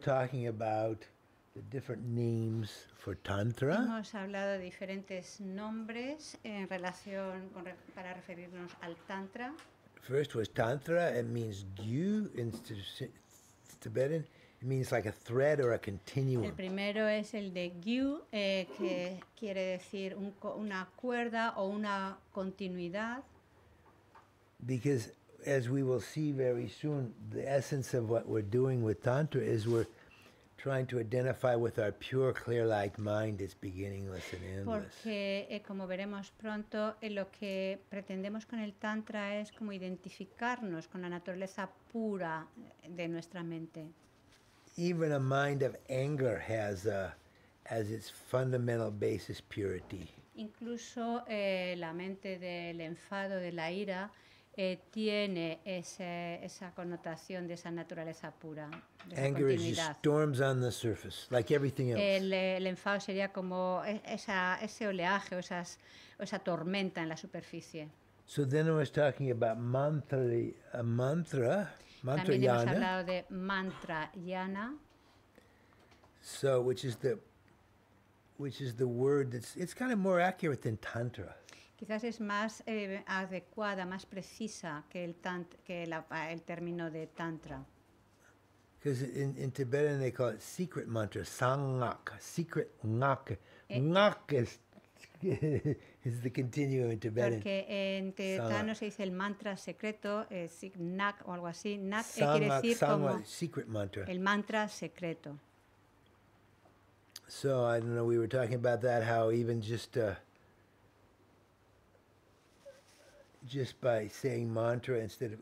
talking about the different names for tantra. Hemos hablado de diferentes nombres en relación con, para referirnos al tantra. First was tantra. It means dew in Tibetan. It means like a thread or a continuum. El primero es el de gyu, eh, que quiere decir un, una cuerda o una continuidad. Because as we will see very soon, the essence of what we're doing with Tantra is we're trying to identify with our pure, clear, like mind is beginningless and endless. Porque, eh, como veremos pronto, eh, lo que pretendemos con el Tantra es como identificarnos con la naturaleza pura de nuestra mente. Even a mind of anger has a, as its fundamental basis purity. Incluso eh, la mente del enfado, de la ira, eh, tiene ese, esa connotación de esa naturaleza pura. De esa Anger is just storms on the surface, like everything else. El, el enfado sería como e, esa, ese oleaje o, esas, o esa tormenta en la superficie. So then I was talking about mantra, mantra, mantra También hemos hablado de mantra yana. So, which is the, which is the word that's it's kind of more accurate than tantra quizás es más eh, adecuada, más precisa que el, tant, que la, el término de tantra. Because in, in, Tibetan they call it secret mantra, sangak, secret ngak. Eh. Ngak is, is the continuum in Tibetan. Porque en tibetano se dice el mantra secreto, eh, nak o algo así. Nak eh, quiere decir sangak, como secret mantra. el mantra secreto. So I don't know, we were talking about that, how even just... Uh, just by saying mantra instead of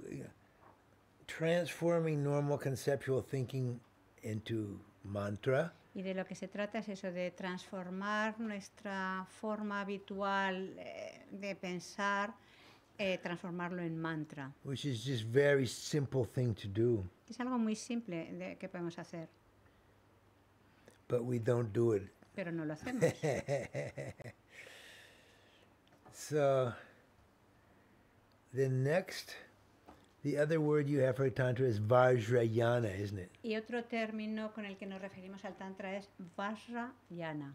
transforming normal conceptual thinking into mantra. Y de lo que se trata es eso de transformar nuestra forma habitual eh, de pensar, eh, transformarlo en mantra. Which is just very simple thing to do. Es algo muy simple de, que podemos hacer. But we don't do it. Pero no lo hacemos. so Then next, the other word you have for Tantra is Vajrayana, isn't it? Y otro término con el que nos referimos al Tantra es Vajrayana.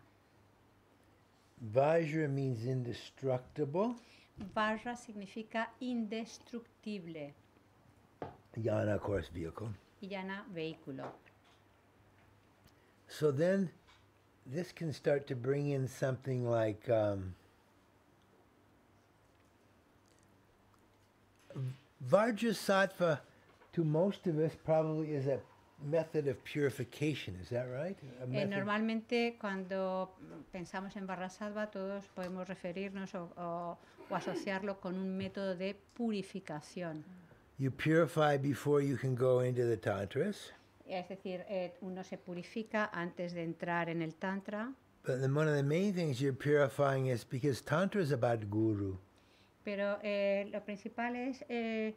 Vajra means indestructible. Vajra significa indestructible. Yana, of course, vehicle. Yana, vehículo. So then, this can start to bring in something like um, Vajrasattva, to most of us, probably is a method of purification, is that right? Eh, normalmente cuando pensamos en Vajrasattva todos podemos referirnos o, o, o, asociarlo con un método de purificación. You purify before you can go into the tantras. Es decir, eh, uno se purifica antes de entrar en el tantra. But then one of the main things you're purifying is because tantra is about guru. Pero eh, lo principal es, eh,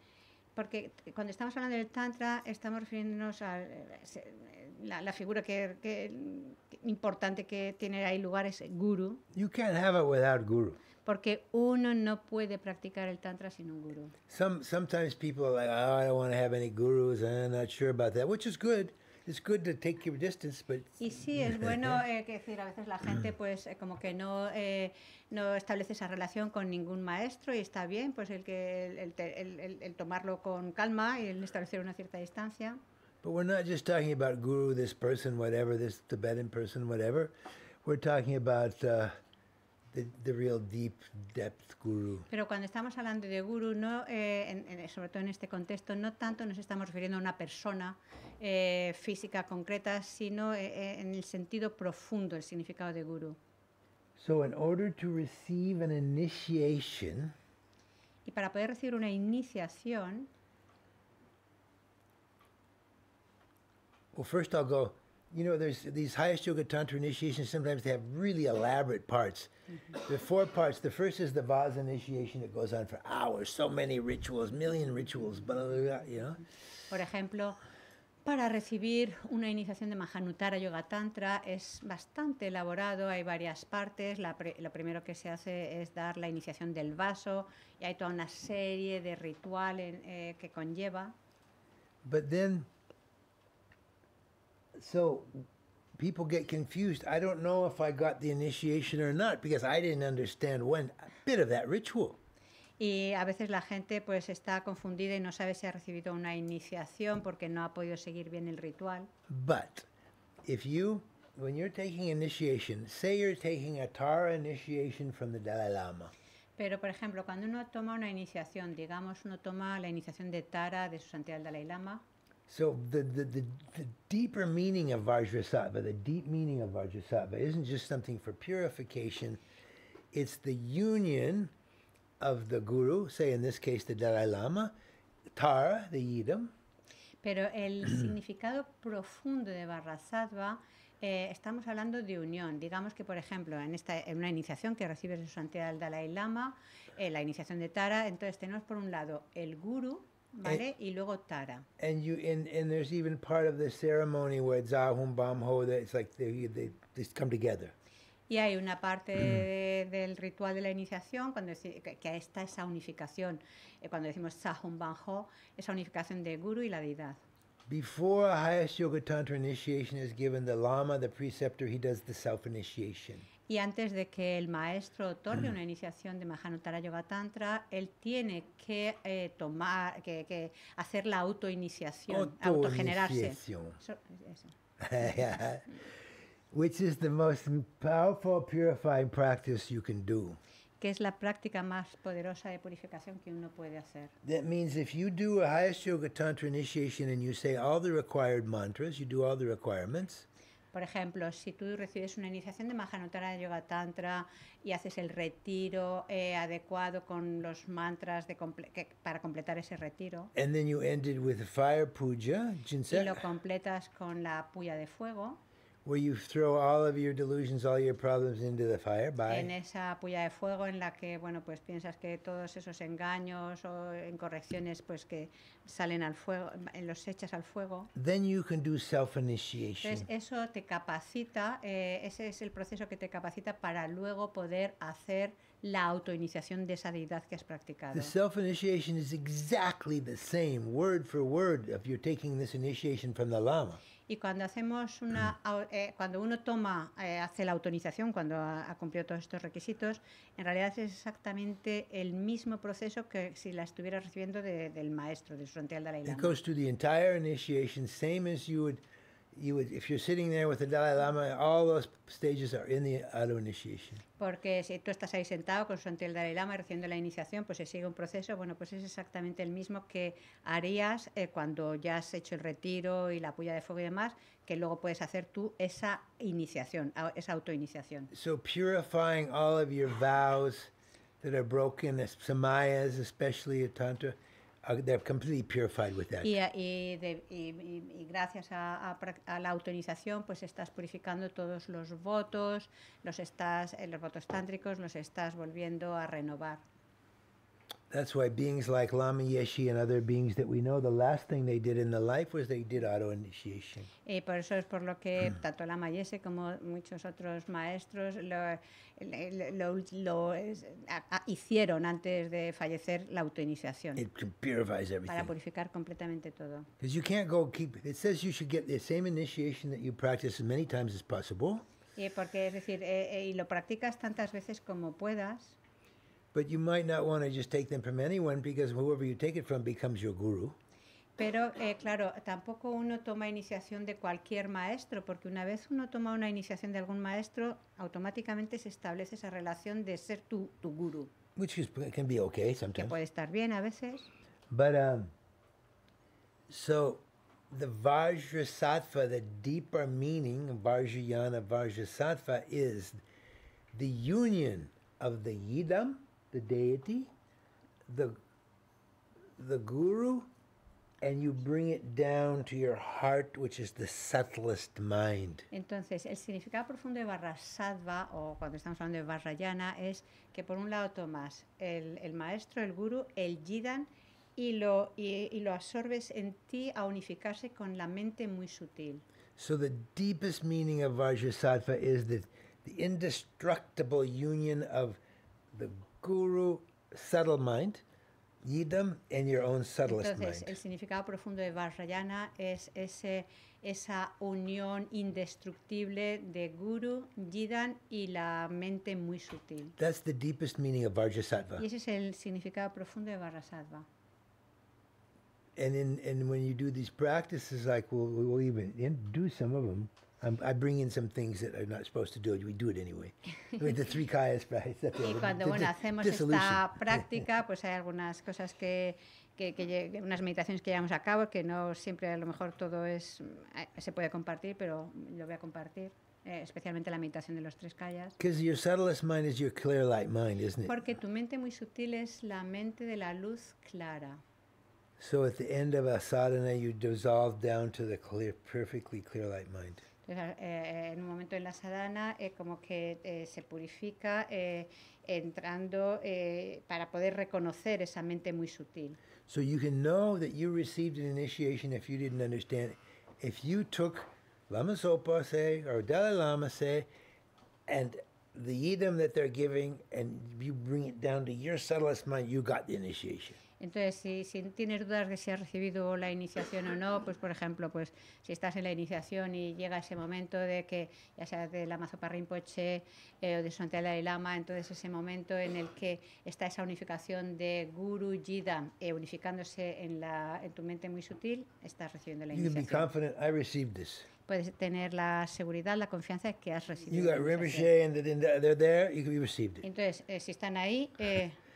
porque cuando estamos hablando del Tantra, estamos refiriéndonos eh, a la, figura que, importante que tiene ahí lugar es guru. guru. Porque uno no puede practicar el tantra sin un guru. Some, sometimes people are like, oh, I don't want to have any gurus, I'm not sure about that, which is good it's good to take your distance, but... Y sí, es bueno eh, que decir, a veces la gente pues eh, como que no, eh, no establece esa relación con ningún maestro y está bien pues el, que, el, el, el, el tomarlo con calma y el establecer una cierta distancia. But we're not just talking about guru, this person, whatever, this Tibetan person, whatever. We're talking about... Uh, pero cuando estamos hablando de guru, no, eh, sobre todo en este contexto, no tanto nos estamos refiriendo a una persona eh, física concreta, sino eh, en el sentido profundo, el significado de guru. So in order to receive an initiation, y para poder recibir una iniciación, well, first I'll go you know, there's these highest yoga tantra initiations. Sometimes they have really elaborate parts. mm mm-hmm. There four parts. The first is the vase initiation that goes on for hours. So many rituals, million rituals, blah, blah, blah, you know. Por ejemplo, para recibir una iniciación de Mahanutara Yoga Tantra es bastante elaborado. Hay varias partes. La pre, lo primero que se hace es dar la iniciación del vaso y hay toda una serie de rituales eh, que conlleva. But then so people get confused. I don't know if I got the initiation or not because I didn't understand a bit of that ritual. Y a veces la gente pues está confundida y no sabe si ha recibido una iniciación porque no ha podido seguir bien el ritual. But if you when you're taking initiation, say you're taking a Tara initiation from the Dalai Lama. Pero por ejemplo, cuando uno toma una iniciación, digamos uno toma la iniciación de Tara de su Santidad el Dalai Lama. So the, the, the, deeper meaning of Vajrasattva, the deep meaning of Vajrasattva, isn't just something for purification. It's the union of the Guru, say in this case the Dalai Lama, Tara, the Yidam. Pero el significado profundo de Vajrasattva, eh, estamos hablando de unión. Digamos que, por ejemplo, en, esta, en una iniciación que recibe su santidad el Dalai Lama, eh, la iniciación de Tara, entonces tenemos por un lado el Guru, ¿vale? And, y luego Tara. And you and, and there's even part of the ceremony where Zahum Bamho that it's like they, they, they come together. Y hay una parte de, mm. del ritual de la iniciación cuando que, que está esa unificación, eh, cuando decimos Sahum Banjo, esa unificación de guru y la deidad. Before a highest yoga tantra initiation is given, the lama, the preceptor, he does the self initiation. Y antes de que el maestro otorgue una mm. iniciación de Mahanuttara Yoga Tantra, él tiene que eh, tomar, que, que, hacer la autoiniciación, autogenerarse. Eso, Which is the most powerful purifying practice you can do. Que es la práctica más poderosa de purificación que uno puede hacer. That means if you do a highest yoga tantra initiation and you say all the required mantras, you do all the requirements. Por ejemplo, si tú recibes una iniciación de de Yoga Tantra y haces el retiro eh, adecuado con los mantras de para completar ese retiro. Y lo completas con la puya de fuego where you throw all of your delusions, all your problems into the fire en esa puya de fuego en la que bueno pues piensas que todos esos engaños o incorrecciones pues que salen al fuego los echas al fuego then you can do self initiation entonces eso te capacita eh, ese es el proceso que te capacita para luego poder hacer la autoiniciación de esa deidad que has practicado. The self-initiation is exactly the same, word for word, if you're taking this initiation from the Lama y cuando hacemos una eh, cuando uno toma eh, hace la autorización cuando ha, cumplido todos estos requisitos en realidad es exactamente el mismo proceso que si la estuviera recibiendo del maestro del frontal de la. It you if you're sitting there with the Dalai all those stages are in the auto initiation. Porque si tú estás ahí sentado con ante el Dalai Lama recibiendo la iniciación, pues se sigue un proceso. Bueno, pues es exactamente el mismo que harías eh, cuando ya has hecho el retiro y la puya de fuego y demás, que luego puedes hacer tú esa iniciación, esa autoiniciación. So purifying all of your vows that are broken, the samayas, especially atanta. tantra. Y, gracias a, la autorización, pues estás purificando todos los votos, los estás, eh, los votos tántricos, los estás volviendo a renovar. That's why beings like Lama Yeshi and other beings that we know, the last thing they did in the life was they did auto initiation. Y por eso es por lo que mm. tanto Lama Yeshe como muchos otros maestros lo, lo, lo, lo a, a, hicieron antes de fallecer la autoiniciación. It purifies everything. Para purificar completamente todo. Because you can't go keep. It says you should get the same initiation that you practice as many times as possible. Y porque es decir, eh, eh, y lo practicas tantas veces como puedas. but you might not want to just take them from anyone because whoever you take it from becomes your guru. Pero eh, claro, tampoco uno toma iniciación de cualquier maestro, porque una vez uno toma una iniciación de algún maestro, automáticamente se establece esa relación de ser tu, tu guru. Which is, can be okay sometimes. Que puede estar bien a veces. But um, so the Vajrasattva, the deeper meaning of Vajrayana, Vajrasattva is the union of the Yidam the deity, the, the guru, and you bring it down to your heart, which is the subtlest mind. Entonces, el significado profundo de Varrasattva, o cuando estamos hablando de Varrayana, es que por un lado tomas el, el maestro, el guru, el jidan, y lo, y, y lo absorbes en ti a unificarse con la mente muy sutil. So the deepest meaning of Vajrasattva is that the indestructible union of the guru subtle mind, yidam in your own subtlest Entonces, mind. el significado profundo de Vajrayana es ese, esa unión indestructible de Guru, Yidan y la mente muy sutil. That's the deepest meaning of Vajrasattva. Y ese es el significado profundo de Vajrasattva. And in, and when you do these practices, like we'll, we'll even do some of them. I'm, um, i bring in some things that I'm not supposed to do. We do it anyway. the three kayas. Y cuando bueno, hacemos esta práctica, pues hay algunas cosas que, que, que, unas meditaciones que llevamos a cabo, que no siempre a lo mejor todo es eh, se puede compartir, pero lo voy a compartir. Eh, especialmente la meditación de los tres it? Porque tu mente muy sutil es la mente de la luz clara. So at the end of a sadhana, you dissolve down to the clear, perfectly clear light mind. Entonces, eh, en un momento en la es eh, como que eh, se purifica eh, entrando eh, para poder reconocer esa mente muy sutil. So you can know that you received an initiation if you didn't understand If you took Lama Sopa, say, or Dalai Lama, say, and the Yidam that they're giving, and you bring it down to your subtlest mind, you got the initiation. Entonces, si, tienes dudas de si has recibido la iniciación o no, pues por ejemplo, pues si estás en la iniciación y llega ese momento de que, ya sea de la Mazopa Rinpoche eh, o de suantela Lama, entonces ese momento en el que está esa unificación de Guru Jidam, eh, unificándose en, la, en tu mente muy sutil, estás recibiendo la iniciación. Puedes tener la seguridad, la confianza de que has recibido. Entonces, eh, si están ahí,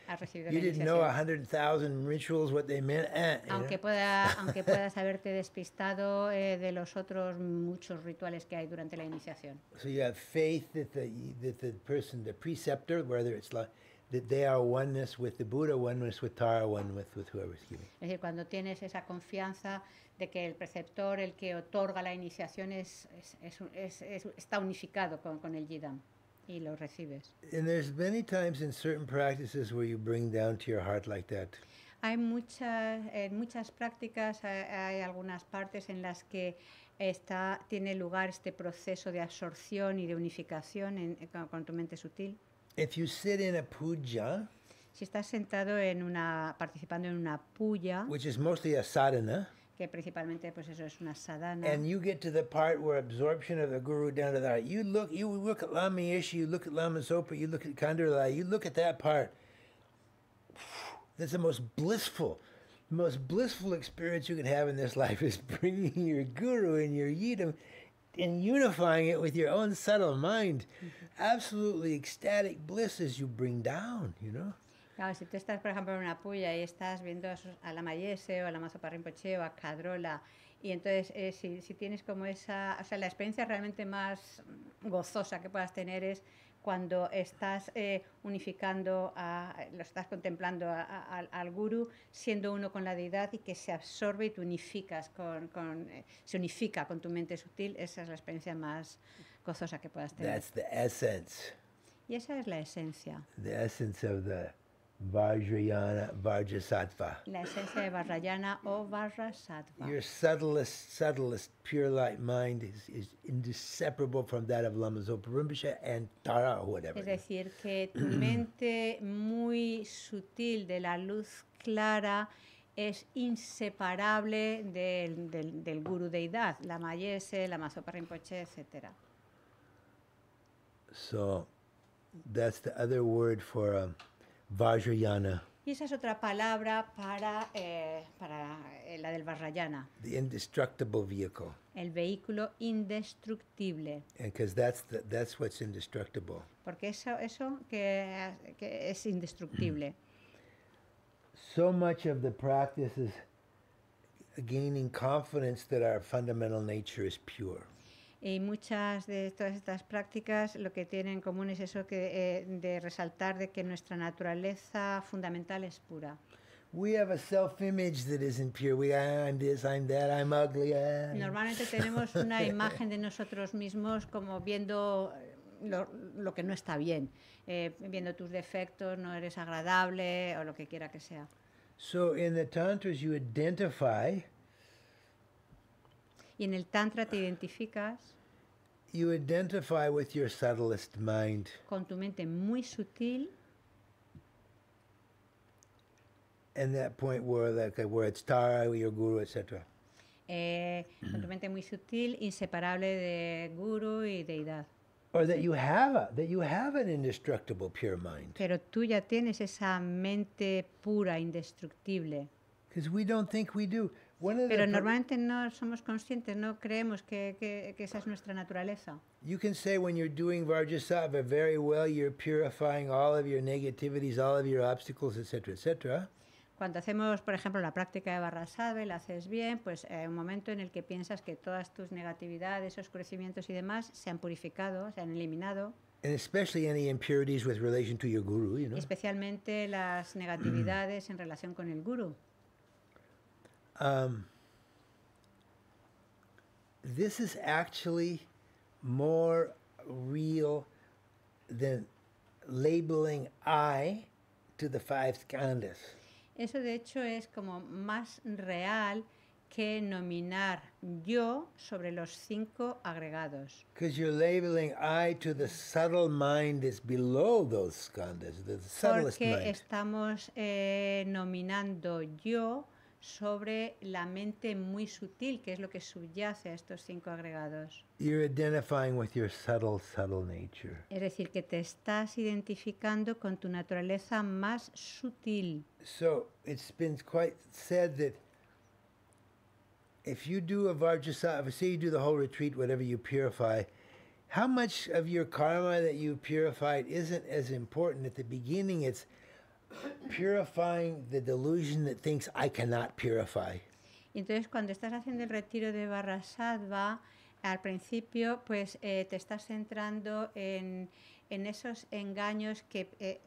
al recibir la didn't know 100,000 rituals what they meant. Eh, aunque know? pueda aunque puedas haberte despistado eh, de los otros muchos rituales que hay durante la iniciación. So you have faith that the that the person the preceptor whether it's like that they are oneness with the Buddha, oneness with Tara, one with, with whoever's giving. Es decir, cuando tienes esa confianza de que el preceptor, el que otorga la iniciación, es, es, es, es está unificado con, con el Yidam y lo recibes. And there's many times in certain practices where you bring down to your heart like that. Hay muchas en muchas prácticas hay, algunas partes en las que está tiene lugar este proceso de absorción y de unificación en, eh, con tu mente sutil. If you sit in a puja, si estás sentado en una participando en una puya, which is mostly a sadhana, que principalmente pues eso es una sadhana. And you get to the part where absorption of the guru down to the You look, you look at Lama Yeshe, you look at Lama Zopa, you look at Khandalai, you look at that part. That's the most blissful, the most blissful experience you can have in this life is bringing your guru and your yidam and unifying it with your own subtle mind. Mm-hmm. Absolutely ecstatic bliss as you bring down, you know? si tú estás, por ejemplo, en una puya y estás viendo a, la Mayese o a la mazo o a Cadrola, y entonces eh, si, tienes como esa, o sea, la experiencia realmente más gozosa que puedas tener es cuando estás eh, unificando, lo estás contemplando al guru, siendo uno con la deidad y que se absorbe y te unificas con, eh, se unifica con tu mente sutil, esa es la experiencia más gozosa que puedas tener. That's the essence. Y esa es la esencia. The essence of the Vajrayana Vajrasattva. La esencia de Vajrayana o Vajrasattva. Your subtlest, subtlest pure light mind is, is inseparable from that of Lama Zopa Rinpoche and Tara, whatever. Es decir, que tu mente muy sutil de la luz clara es inseparable del, del, del guru deidad, la Mayese, la Masopa Rinpoche, etc. So, that's the other word for... Um, Vajrayana. Y esa es otra palabra para, eh, para eh, la del Vajrayana. The indestructible vehicle. El vehículo indestructible. And that's that's what's indestructible. Porque eso, eso que, que es indestructible. so much of the practice is gaining confidence that our fundamental nature is pure. Y muchas de todas estas prácticas lo que tienen en común es eso eh, de resaltar de que nuestra naturaleza fundamental es pura. Normalmente tenemos una imagen de nosotros mismos como viendo eh, lo, que no está bien, eh, viendo tus defectos, no eres agradable o lo que quiera que sea. So you identify ¿Y en el Tantra te identificas? You identify with your subtlest mind. Con tu mente muy sutil. And that point where, like, where it's Tara, your guru, etc. Eh, con tu mente muy sutil, inseparable de guru y deidad. Or that you have a, that you have an indestructible pure mind. Pero tú ya tienes esa mente pura, indestructible. Because we don't think we do. Pero normalmente no somos conscientes, no creemos que, esa es nuestra naturaleza. etc., Cuando hacemos, por ejemplo, la práctica de Barra y la haces bien, pues hay eh, un momento en el que piensas que todas tus negatividades, crecimientos y demás se han purificado, se han eliminado. Especialmente las negatividades en relación con el guru. Um, this is actually more real than labeling I to the five skandhas. Eso de hecho es como más real que nominar yo sobre los cinco agregados. Because you're labeling I to the subtle mind is below those skandhas, the subtlest Porque mind. estamos eh, nominando yo sobre la mente muy sutil, que es lo que subyace a estos cinco agregados. You're identifying with your subtle, subtle nature. Es decir, que te estás identificando con tu naturaleza más sutil. So it's been quite said that if you do a Vajrasattva, say you do the whole retreat, whatever you purify, how much of your karma that you purified isn't as important at the beginning? It's purifying the delusion that thinks I cannot purify. entonces cuando estás haciendo el retiro de Barrasadva, al principio pues eh, te estás centrando en, en esos engaños que eh,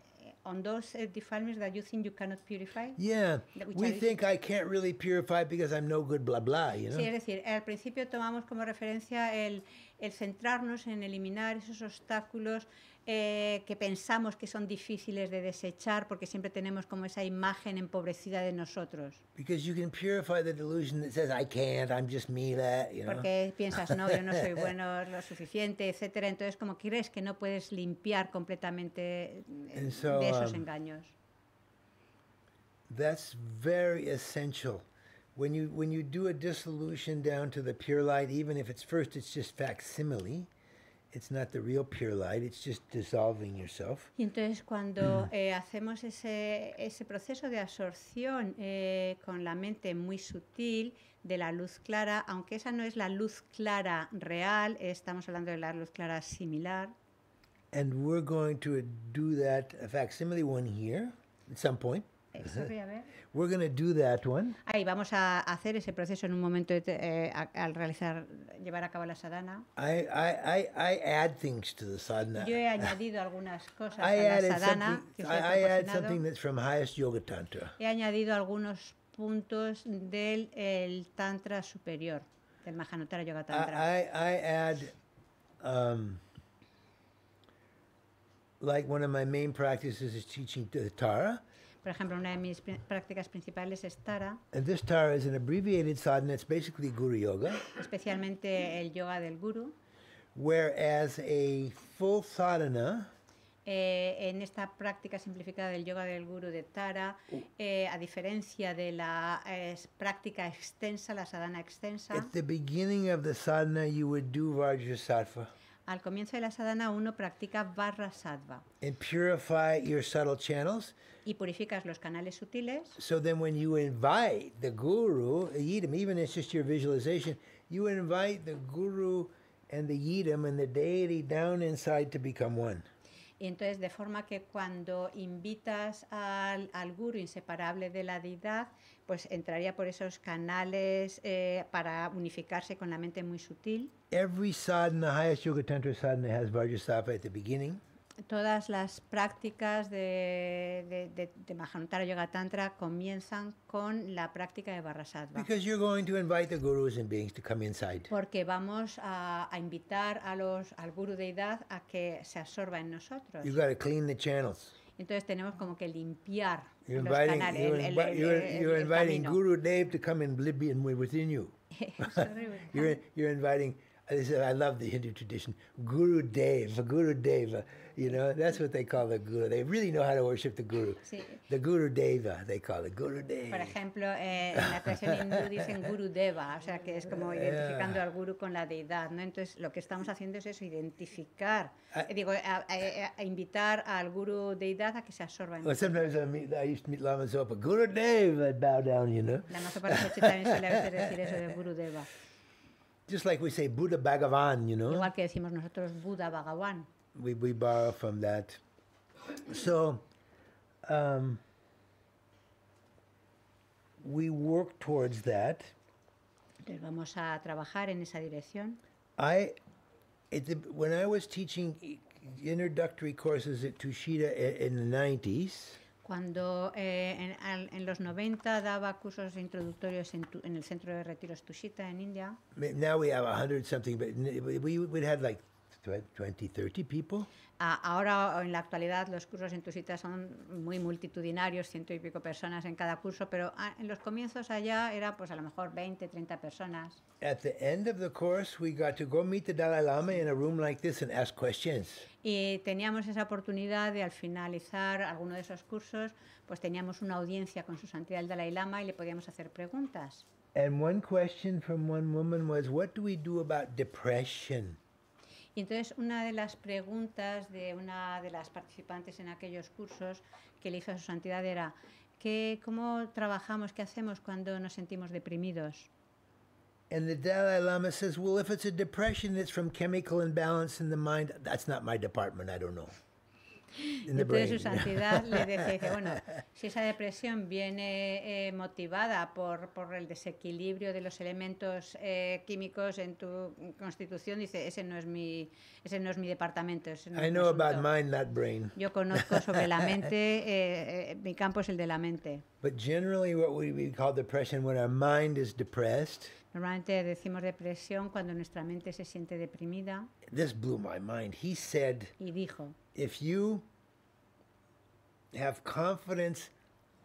on those uh, eh, defilements that you think you cannot purify. Yeah, we think I can't really purify because I'm no good, blah, blah, you know? Sí, es decir, al principio tomamos como referencia el, el centrarnos en eliminar esos obstáculos eh, que pensamos que son difíciles de desechar porque siempre tenemos como esa imagen empobrecida de nosotros. Porque piensas, no, yo no soy bueno lo suficiente, etcétera. Entonces, como crees que no puedes limpiar completamente eh, de esos um, engaños. That's very essential. When you when you do a dissolution down to the pure light, even if it's first, it's just facsimile not the real pure light, it's just dissolving yourself. Y entonces cuando mm. eh, hacemos ese, ese proceso de absorción eh, con la mente muy sutil de la luz clara, aunque esa no es la luz clara real, estamos hablando de la luz clara similar. And we're going to do facsimile one here at some point. We're gonna do that one. Ahí vamos a hacer ese proceso en un momento eh, al realizar, llevar a cabo la sadhana. I, I, I I add things to the sadhana. Yo he añadido algunas cosas I a la sadhana. I, I add something that's from highest yoga tantra. He añadido algunos puntos del el tantra superior, del Mahanotara Yoga Tantra. I, I, add um, like one of my main practices is teaching the Tara. Por ejemplo, una de mis prácticas principales es Tara. And this Tara is an abbreviated sadhana, it's basically Guru Yoga. Especialmente el yoga del Guru. Whereas a full sadhana. Eh, en esta práctica simplificada del yoga del guru de Tara, eh, a diferencia de la práctica extensa, la sadhana extensa. At the beginning of the sadhana, you would do Vajrasattva. Al comienzo de la sadhana uno practica barra sadva And purify your subtle channels. Y purificas los canales sutiles. So then when you invite the guru, the yidam, even it's just your visualization, you invite the guru and the yidam and the deity down inside to become one. Y entonces de forma que cuando invitas al, al guru inseparable de la deidad, pues entraría por esos canales eh, para unificarse con la mente muy sutil. Todas las prácticas de, de, Yoga Tantra comienzan con la práctica de Vajrasattva. Porque vamos a, invitar a los, al guru deidad a que se absorba en nosotros. Entonces tenemos como que limpiar you're los canales. You're, el, el, el, you're inviting Guru Dev to come and live in, within you. you're, you're inviting. I love the Hindu tradition. Guru Dev, Guru Deva. You know, that's what they call the guru. They really know how to worship the guru. Sí. The guru deva, they call it guru deva. Por ejemplo, eh, en la tradición hindú dicen guru deva, o sea que es como identificando al guru con la deidad, ¿no? Entonces, lo que estamos haciendo es eso, identificar, ah. eh, digo, a, a, invitar al guru deidad a que se absorba en well, sometimes I, meet, I used to meet Lama Zopa, guru deva, I'd bow down, you know. Lama Zopa también suele decir eso de guru deva. Just like we say Buddha Bhagavan, you know. Igual que decimos nosotros Buddha Bhagavan. we, we borrow from that. So um, we work towards that. vamos a trabajar en esa dirección. I, when I was teaching introductory courses at Tushita in, in the 90s, Cuando eh, en, en, los 90 daba cursos introductorios en, tu, en el centro de retiros Tushita en India. Now we have 100 something, but we would have like 20, 30 people. ahora, en la actualidad, los cursos en Tucita son muy multitudinarios, ciento y pico personas en cada curso, pero ah, en los comienzos allá era pues a lo mejor 20, 30 personas. At the end of the course, we got to go meet the Dalai Lama in a room like this and ask questions. Y teníamos esa oportunidad de al finalizar alguno de esos cursos, pues teníamos una audiencia con su santidad el Dalai Lama y le podíamos hacer preguntas. And one question from one woman was, what do we do about depression? Y entonces una de las preguntas de una de las participantes en aquellos cursos que le hizo a su santidad era, ¿qué, ¿cómo trabajamos, qué hacemos cuando nos sentimos deprimidos? And the Dalai Lama says, well, if it's a depression that's from chemical imbalance in the mind, that's not my department, I don't know. Entonces su santidad le dice, bueno, si esa depresión viene eh, motivada por, el desequilibrio de los elementos eh, químicos en tu constitución, dice, ese no es mi, ese no es mi departamento. Yo conozco sobre la mente, eh, mi campo es el de la mente. But generally what we call depression when our mind is depressed. Normalmente decimos depresión cuando nuestra mente se siente deprimida. y dijo, if you have confidence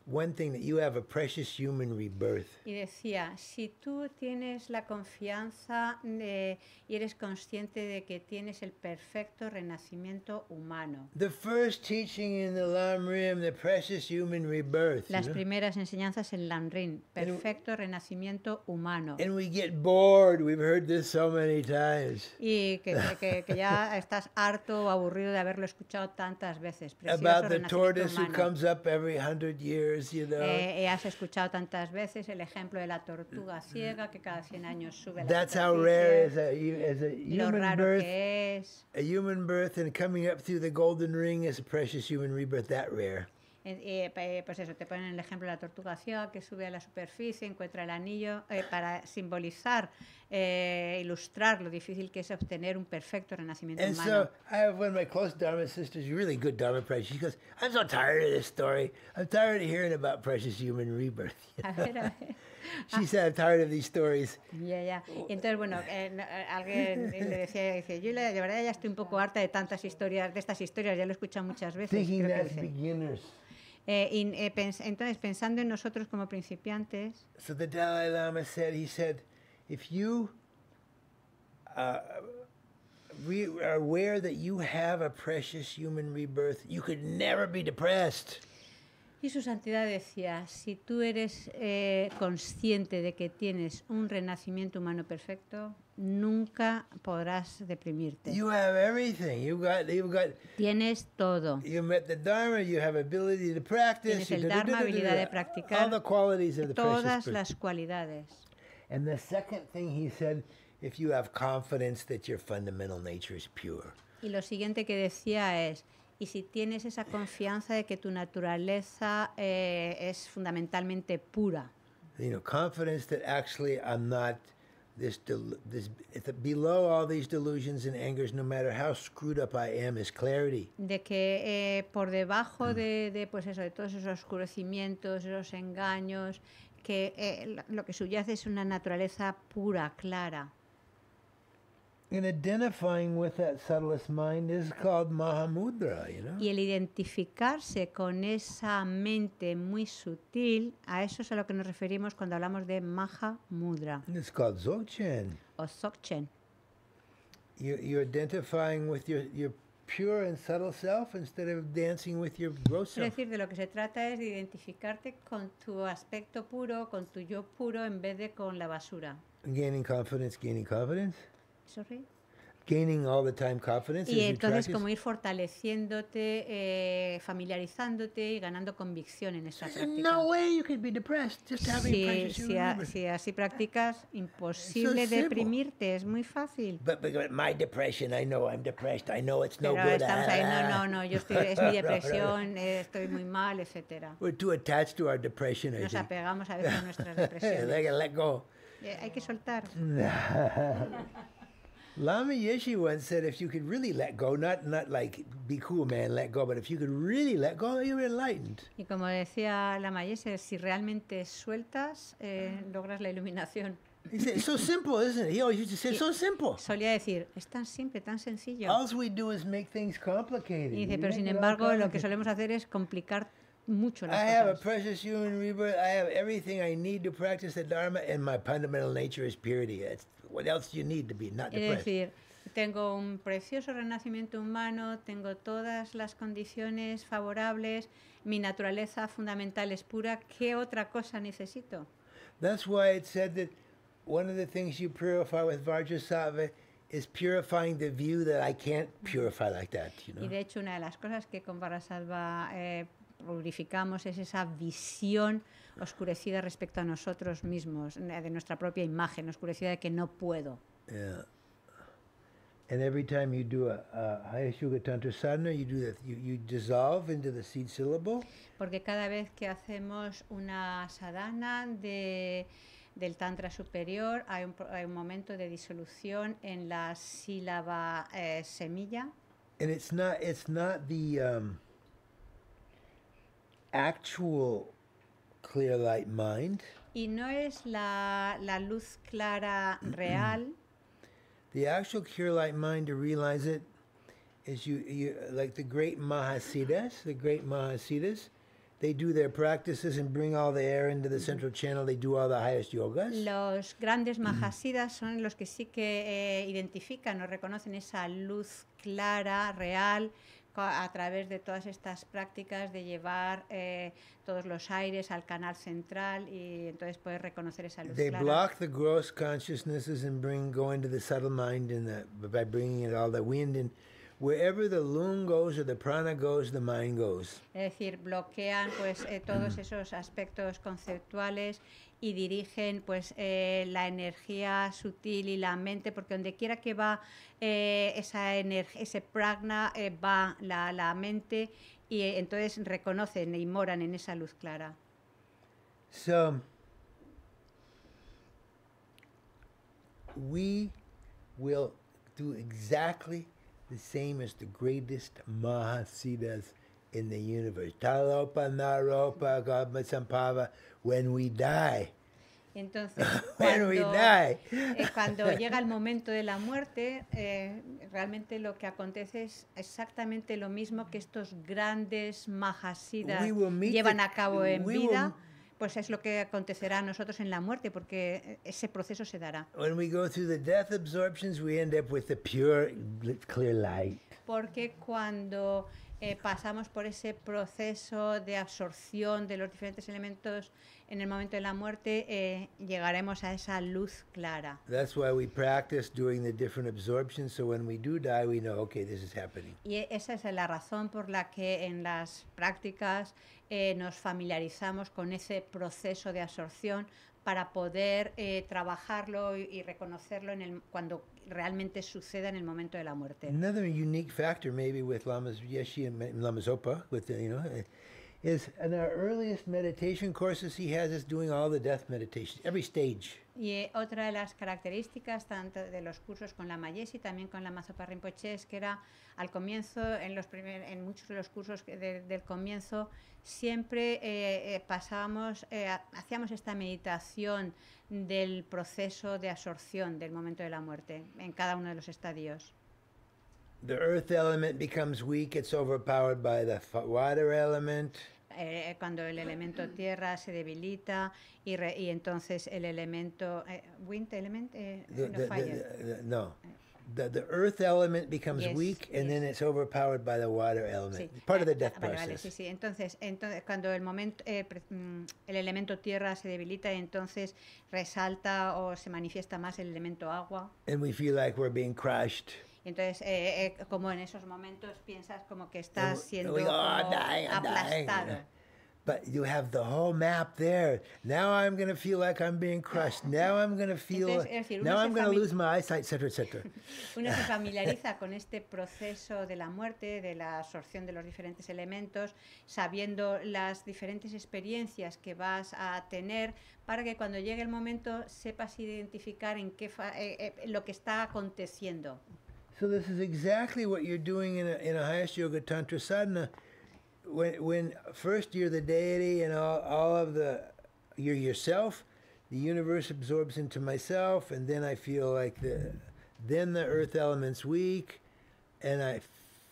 one thing that you have a precious human rebirth. Y decía, si tú tienes la confianza de, y eres consciente de que tienes el perfecto renacimiento humano. The first teaching in the Lamrim, the precious human rebirth. Las you know? primeras enseñanzas en Lamrim, perfecto and renacimiento humano. And we get bored. We've heard this so many times. Y que, que, que ya estás harto o aburrido de haberlo escuchado tantas veces. Precioso About the tortoise humano. who comes up every hundred years. years, you know. Eh, eh, has escuchado tantas veces el ejemplo de la tortuga ciega que cada 100 años sube That's how rare is a, as a human birth, a human birth and coming up through the golden ring is a precious human rebirth that rare. Eh, eh, pues eso, te ponen el ejemplo de la tortuga ciega que sube a la superficie, encuentra el anillo eh, para simbolizar, eh, ilustrar lo difícil que es obtener un perfecto renacimiento and humano. so I have one of my close Dharma sisters, really good Dharma practitioner, she goes, I'm so tired of this story. I'm tired of hearing about precious human rebirth. a ver, a ver. She said, I'm tired of these stories. yeah. ya. Entonces, bueno, eh, eh, alguien le decía, dice, yo la, de verdad ya estoy un poco harta de tantas historias, de estas historias, ya lo he escuchado muchas veces. Thinking que beginners. eh, eh, pens entonces pensando en nosotros como principiantes. So the Dalai Lama said, he said, if you uh, are aware that you have a precious human rebirth, you could never be depressed. Y su santidad decía, si tú eres eh, consciente de que tienes un renacimiento humano perfecto, nunca podrás deprimirte. tienes todo. Tienes el Dharma, habilidad de practicar. todas las cualidades. Y lo siguiente que decía es, y si tienes esa confianza de que tu naturaleza eh, es fundamentalmente pura. You know, confidence that actually I'm not this this below all these delusions and angers, no matter how screwed up I am, is clarity. De que eh, por debajo mm. de, de pues eso, de todos esos oscurecimientos, esos engaños, que eh, lo que subyace es una naturaleza pura, clara. And identifying with that subtlest mind is called Mahamudra, you know? Y el identificarse con esa mente muy sutil, a eso es a lo que nos referimos cuando hablamos de Mahamudra. It's called Dzogchen. O Dzogchen. You, you're identifying with your, your pure and subtle self instead of dancing with your gross self. Es decir, de lo que se trata es de identificarte con tu aspecto puro, con tu yo puro, en vez de con la basura. Gaining confidence, gaining confidence. Sorry. Gaining all the time confidence y entonces como ir fortaleciéndote, eh, familiarizándote y ganando convicción en esa práctica. No way you could be depressed just having sí, practice, si, a, si, así practicas, imposible so deprimirte, es muy fácil. But, my depression, I know I'm depressed, I know it's no Pero good. Estamos ah, ahí, no, ah. no, no, yo estoy, es mi depresión, estoy muy mal, etcétera. We're too attached to our depression, Nos apegamos a veces a nuestras depresiones. let, let go. Eh, hay que soltar. Lama Yeshe once said, if you could really let go, not, not like be cool, man, let go, but if you could really let go, you're enlightened. Y como decía Lama Yeshe, si realmente sueltas, eh, ah. logras la iluminación. It's so simple, isn't it? He always simple. Solía decir, es tan simple, tan sencillo. All we do is make things complicated. Y dice, pero sin embargo, lo que solemos hacer es complicar mucho las I cosas. have a precious human rebirth. I have everything I need to practice the Dharma, and my fundamental nature is purity. What else you need to be not depressed? Es decir, tengo un precioso renacimiento humano, tengo todas las condiciones favorables, mi naturaleza fundamental es pura, ¿qué otra cosa necesito? That's why it said that one of the things you purify with Vajrasattva is purifying the view that I can't purify like that, you know? Y de hecho una de las cosas que con Vajrasattva eh, glorificamos es esa visión oscurecida respecto a nosotros mismos, de nuestra propia imagen, oscurecida de que no puedo. Porque cada vez que hacemos una sadhana de, del Tantra superior, hay un, momento de disolución en la sílaba eh, semilla. And it's not, it's um, actual clear light mind. Y no es la, la luz clara real. the actual clear light mind to realize it is you, you like the great Mahasiddhas, the great Mahasiddhas, they do their practices and bring all the air into the mm-hmm. central channel. They do all the highest yogas. Los grandes mm-hmm. mahasiddhas son los que sí que eh, identifican o reconocen esa luz clara, real, a través de todas estas prácticas de llevar eh, todos los aires al canal central y entonces poder reconocer esa luz They clara. block the gross consciousnesses and bring go into the subtle mind and by bringing it all the wind and wherever the loon goes or the prana goes, the mind goes. Es decir, bloquean pues eh, todos mm. esos aspectos conceptuales y dirigen pues eh, la energía sutil y la mente, porque donde quiera que va eh, esa esa ese pragna eh, va la, la, mente y entonces reconocen y moran en esa luz clara. So, we will do exactly the same as the greatest Mahasiddhas in the universe. Talopa, Naropa, Gabmasampava, when we die. Entonces, cuando, eh, cuando llega el momento de la muerte, eh, realmente lo que acontece es exactamente lo mismo que estos grandes majasidas llevan a cabo en vida. pues es lo que acontecerá a nosotros en la muerte, porque ese proceso se dará. Porque cuando eh, pasamos por ese proceso de absorción de los diferentes elementos en el momento de la muerte, eh, llegaremos a esa luz clara. That's why we practice the different absorptions, so when we do die, we know, okay, this is happening. Y e, esa es la razón por la que en las prácticas eh, nos familiarizamos con ese proceso de absorción para poder eh, trabajarlo y, reconocerlo en el, cuando realmente suceda en el momento de la muerte. Y otra de las características tanto de los cursos con la y también con la Mazopa es que era al comienzo, en, los primer, en muchos de los cursos del comienzo, siempre eh, eh, eh, hacíamos esta meditación del proceso de absorción del momento de la muerte en cada uno de los estadios. the earth element becomes weak, it's overpowered by the water element. Eh, eh, cuando el elemento tierra se debilita y, re, y entonces el elemento eh, wind element eh, the, no the, falla. The, no. The, the earth element becomes yes, weak and yes. then it's overpowered by the water element. Sí. Part of the ah, death ah, vale, process. Vale, sí, sí. Entonces, entonces cuando el momento eh, mm, el elemento tierra se debilita, entonces resalta o se manifiesta más el elemento agua. And we feel like we're being crushed. Entonces, eh, eh, como en esos momentos piensas como que estás siendo oh, aplastado. But you have the whole map there. Now I'm going feel like I'm being crushed. Now I'm going feel. now I'm lose my eyesight, etc., uno se familiariza con este proceso de la muerte, de la absorción de los diferentes elementos, sabiendo las diferentes experiencias que vas a tener para que cuando llegue el momento sepas identificar en qué eh, lo que está aconteciendo. So this is exactly what you're doing in a, in a highest yoga tantra sadhana. When, when first you're the deity and all, all of the, you're yourself, the universe absorbs into myself, and then I feel like the, then the earth element's weak, and I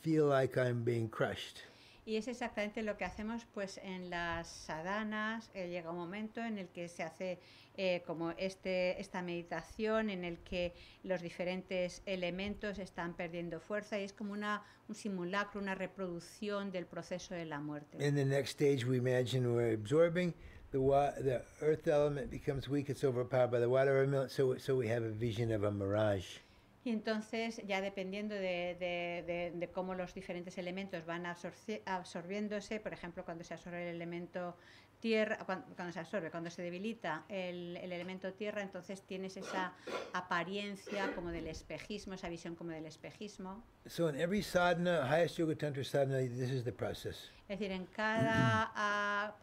feel like I'm being crushed. Y es exactamente lo que hacemos pues en las sadanas. Eh, llega un momento en el que se hace eh, como este, esta meditación en el que los diferentes elementos están perdiendo fuerza y es como una, un simulacro, una reproducción del proceso de la muerte. In the next stage we imagine we're absorbing the, the earth element becomes weak, it's overpowered by the water element, so, so we have a vision of a mirage y entonces ya dependiendo de, cómo los diferentes elementos van absorbiéndose, por ejemplo, cuando se absorbe el elemento tierra, cuando, se absorbe, cuando se debilita el, elemento tierra, entonces tienes esa apariencia como del espejismo, esa visión como del espejismo. Es decir, en cada,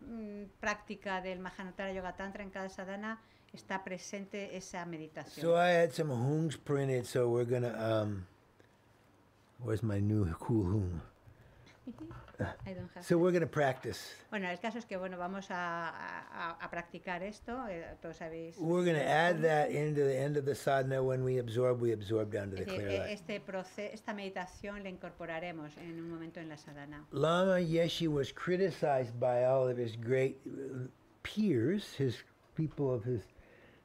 mm, práctica del Mahanatara Yoga Tantra, en cada sadhana, está presente esa meditación. So I had some hungs printed, so we're gonna. Um, where's my new cool hung? I don't have so we're gonna practice. Bueno, el caso es que bueno, vamos a, a, a practicar esto. Eh, todos sabéis. We're gonna add that into the end of the sadhana when we absorb, we absorb down to the clear light. Este proceso, esta meditación la incorporaremos en un momento en la sadhana. Lama Yeshe was criticized by all of his great uh, peers, his people of his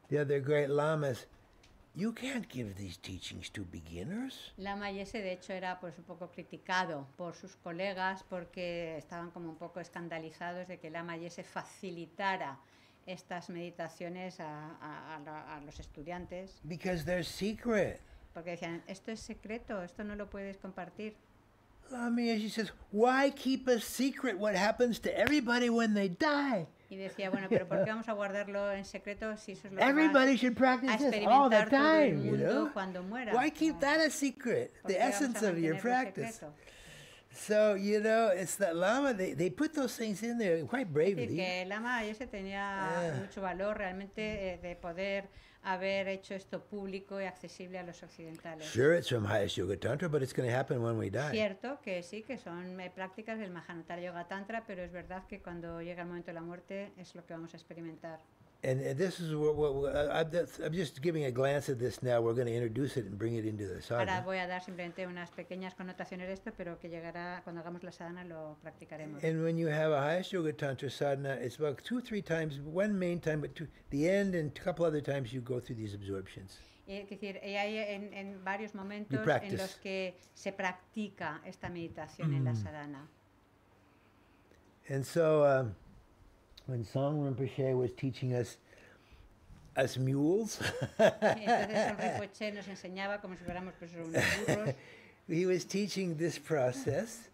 the other great lamas, you can't give these teachings to beginners. Lama Yese de hecho era pues un poco criticado por sus colegas porque estaban como un poco escandalizados de que Lama Yese facilitara estas meditaciones a, a, a los estudiantes. Because they're secret. Porque decían, esto es secreto, esto no lo puedes compartir. Lama Yese says, why keep a secret what happens to everybody when they die? Y decía, bueno, pero ¿por qué vamos a guardarlo en secreto si eso es lo que Everybody should practice a experimentar this all the time, todo el mundo you know? cuando muera? Why keep ah. that a secret? The essence of your practice. So, you know, it's that Lama, they, they put those things in there quite bravely. Sí, que el Lama ese tenía ah. mucho valor realmente eh, de poder haber hecho esto público y accesible a los occidentales. Cierto que sí, que son eh, prácticas del Mahanatar Yoga Tantra, pero es verdad que cuando llega el momento de la muerte es lo que vamos a experimentar. and, this is what, what, what I, am just giving a glance at this now. We're going to introduce it and bring it into the sadhana. Ahora voy a dar simplemente unas pequeñas connotaciones de esto, pero que llegará cuando hagamos la sadhana lo practicaremos. And when you have a highest yoga tantra sadhana, it's about two, three times, one main time, but two, the end and a couple other times you go through these absorptions. Es decir, hay en, en varios momentos en los que se practica esta meditación mm. en la mm. sadhana. And so. Um, when Song Rinpoche was teaching us as mules. he was teaching this process,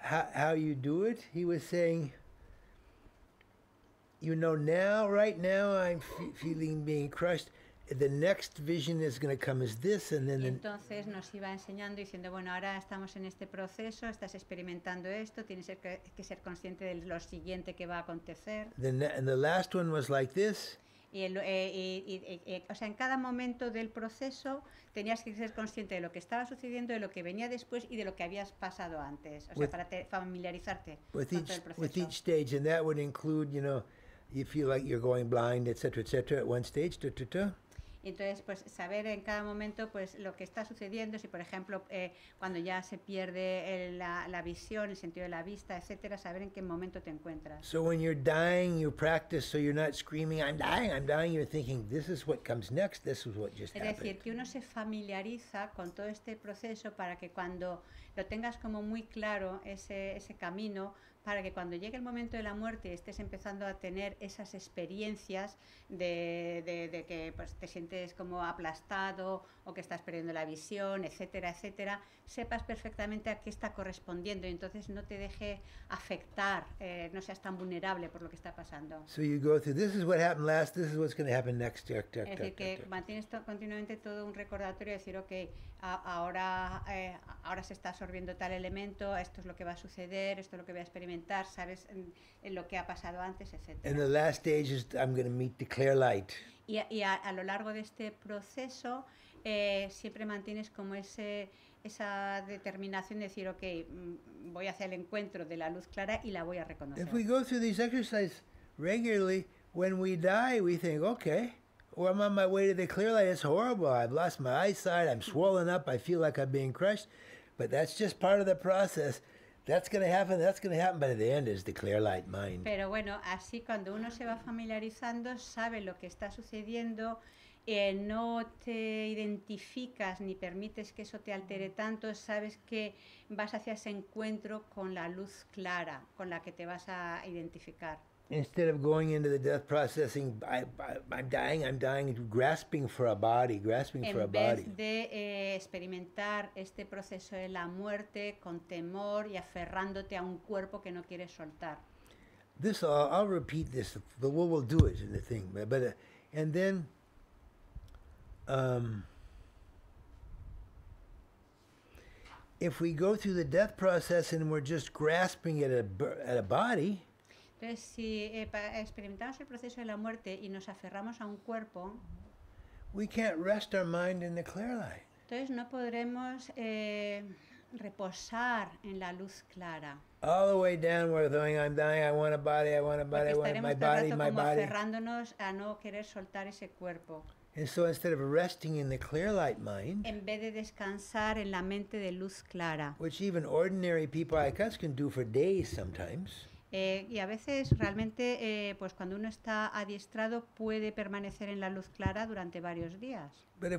how, how you do it. He was saying, you know, now, right now, I'm feeling being crushed. the next vision is going to come as this and then entonces nos iba enseñando diciendo bueno ahora estamos en este proceso estás experimentando esto tienes que, ser consciente de lo siguiente que va a acontecer then and the last one was like this y, el, eh, y, y, y, o sea, en cada momento del proceso tenías que ser consciente de lo que estaba sucediendo, de lo que venía después y de lo que habías pasado antes, o sea, para familiarizarte con todo el proceso. With each stage, and that would include, you know, you feel like you're going blind, etc., etc., at one stage, entonces, pues saber en cada momento pues lo que está sucediendo, si por ejemplo eh, cuando ya se pierde la, visión, el sentido de la vista, etcétera, saber en qué momento te encuentras. Es decir, que uno se familiariza con todo este proceso para que cuando lo tengas como muy claro ese camino para que cuando llegue el momento de la muerte estés empezando a tener esas experiencias de, que pues, te sientes como aplastado o que estás perdiendo la visión, etcétera, etcétera, sepas perfectamente a qué está correspondiendo y entonces no te deje afectar, eh, no seas tan vulnerable por lo que está pasando. So que mantienes continuamente todo un recordatorio de decir, ok, ahora, eh, ahora se está absorbiendo tal elemento, esto es lo que va a suceder, esto es lo que voy a experimentar, sabes en, lo que ha pasado antes, etc. Y, a, lo largo de este proceso eh, siempre mantienes como ese esa determinación de decir, ok, mm, voy a hacer el encuentro de la luz clara y la voy a reconocer. If go regularly, when we die, we or oh, I'm on my way to the clear light. It's horrible. I've lost my eyesight. I'm swollen up. I feel like I'm being crushed. But that's just part of the process. That's going to happen, that's going to happen, but at the end is the clear light mind. Pero bueno, así cuando uno se va familiarizando, sabe lo que está sucediendo, eh, no te identificas ni permites que eso te altere tanto, sabes que vas hacia ese encuentro con la luz clara con la que te vas a identificar. instead of going into the death processing, I, am dying, I'm dying, grasping for a body, grasping en for a body. En vez de eh, experimentar este proceso de la muerte con temor y aferrándote a un cuerpo que no quieres soltar. This I'll, I'll repeat this. The we will do it in the thing, but, but uh, and then. Um, if we go through the death process and we're just grasping at a, at a body, Entonces, si eh, experimentamos el proceso de la muerte y nos aferramos a un cuerpo, we can't rest our mind in the clear light. Entonces no podremos eh, reposar en la luz clara. All the way down we're going, I'm dying, I want a body, I want a body, I want my body, my body. aferrándonos a no querer soltar ese cuerpo. And so instead of resting in the clear light mind, en vez de descansar en la mente de luz clara, which even ordinary people like us can do for days sometimes, eh, y a veces realmente, eh, pues cuando uno está adiestrado, puede permanecer en la luz clara durante varios días. Pero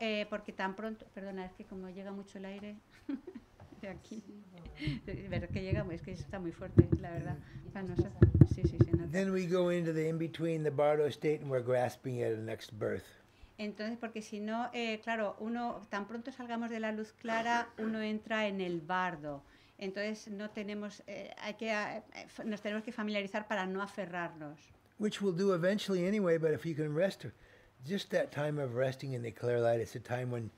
eh, porque tan pronto, perdona, es que como llega mucho el aire de aquí, pero que llega, es que está muy fuerte, la verdad. Para nosotros, sí, sí, se nota. bardo entonces, porque si no, eh, claro, uno, tan pronto salgamos de la luz clara, uno entra en el bardo. Entonces, no tenemos, eh, hay que, eh, eh, nos tenemos que familiarizar para no aferrarnos. Which we'll do eventually anyway, but if you can rest just that time of resting in the clear light, it's a time when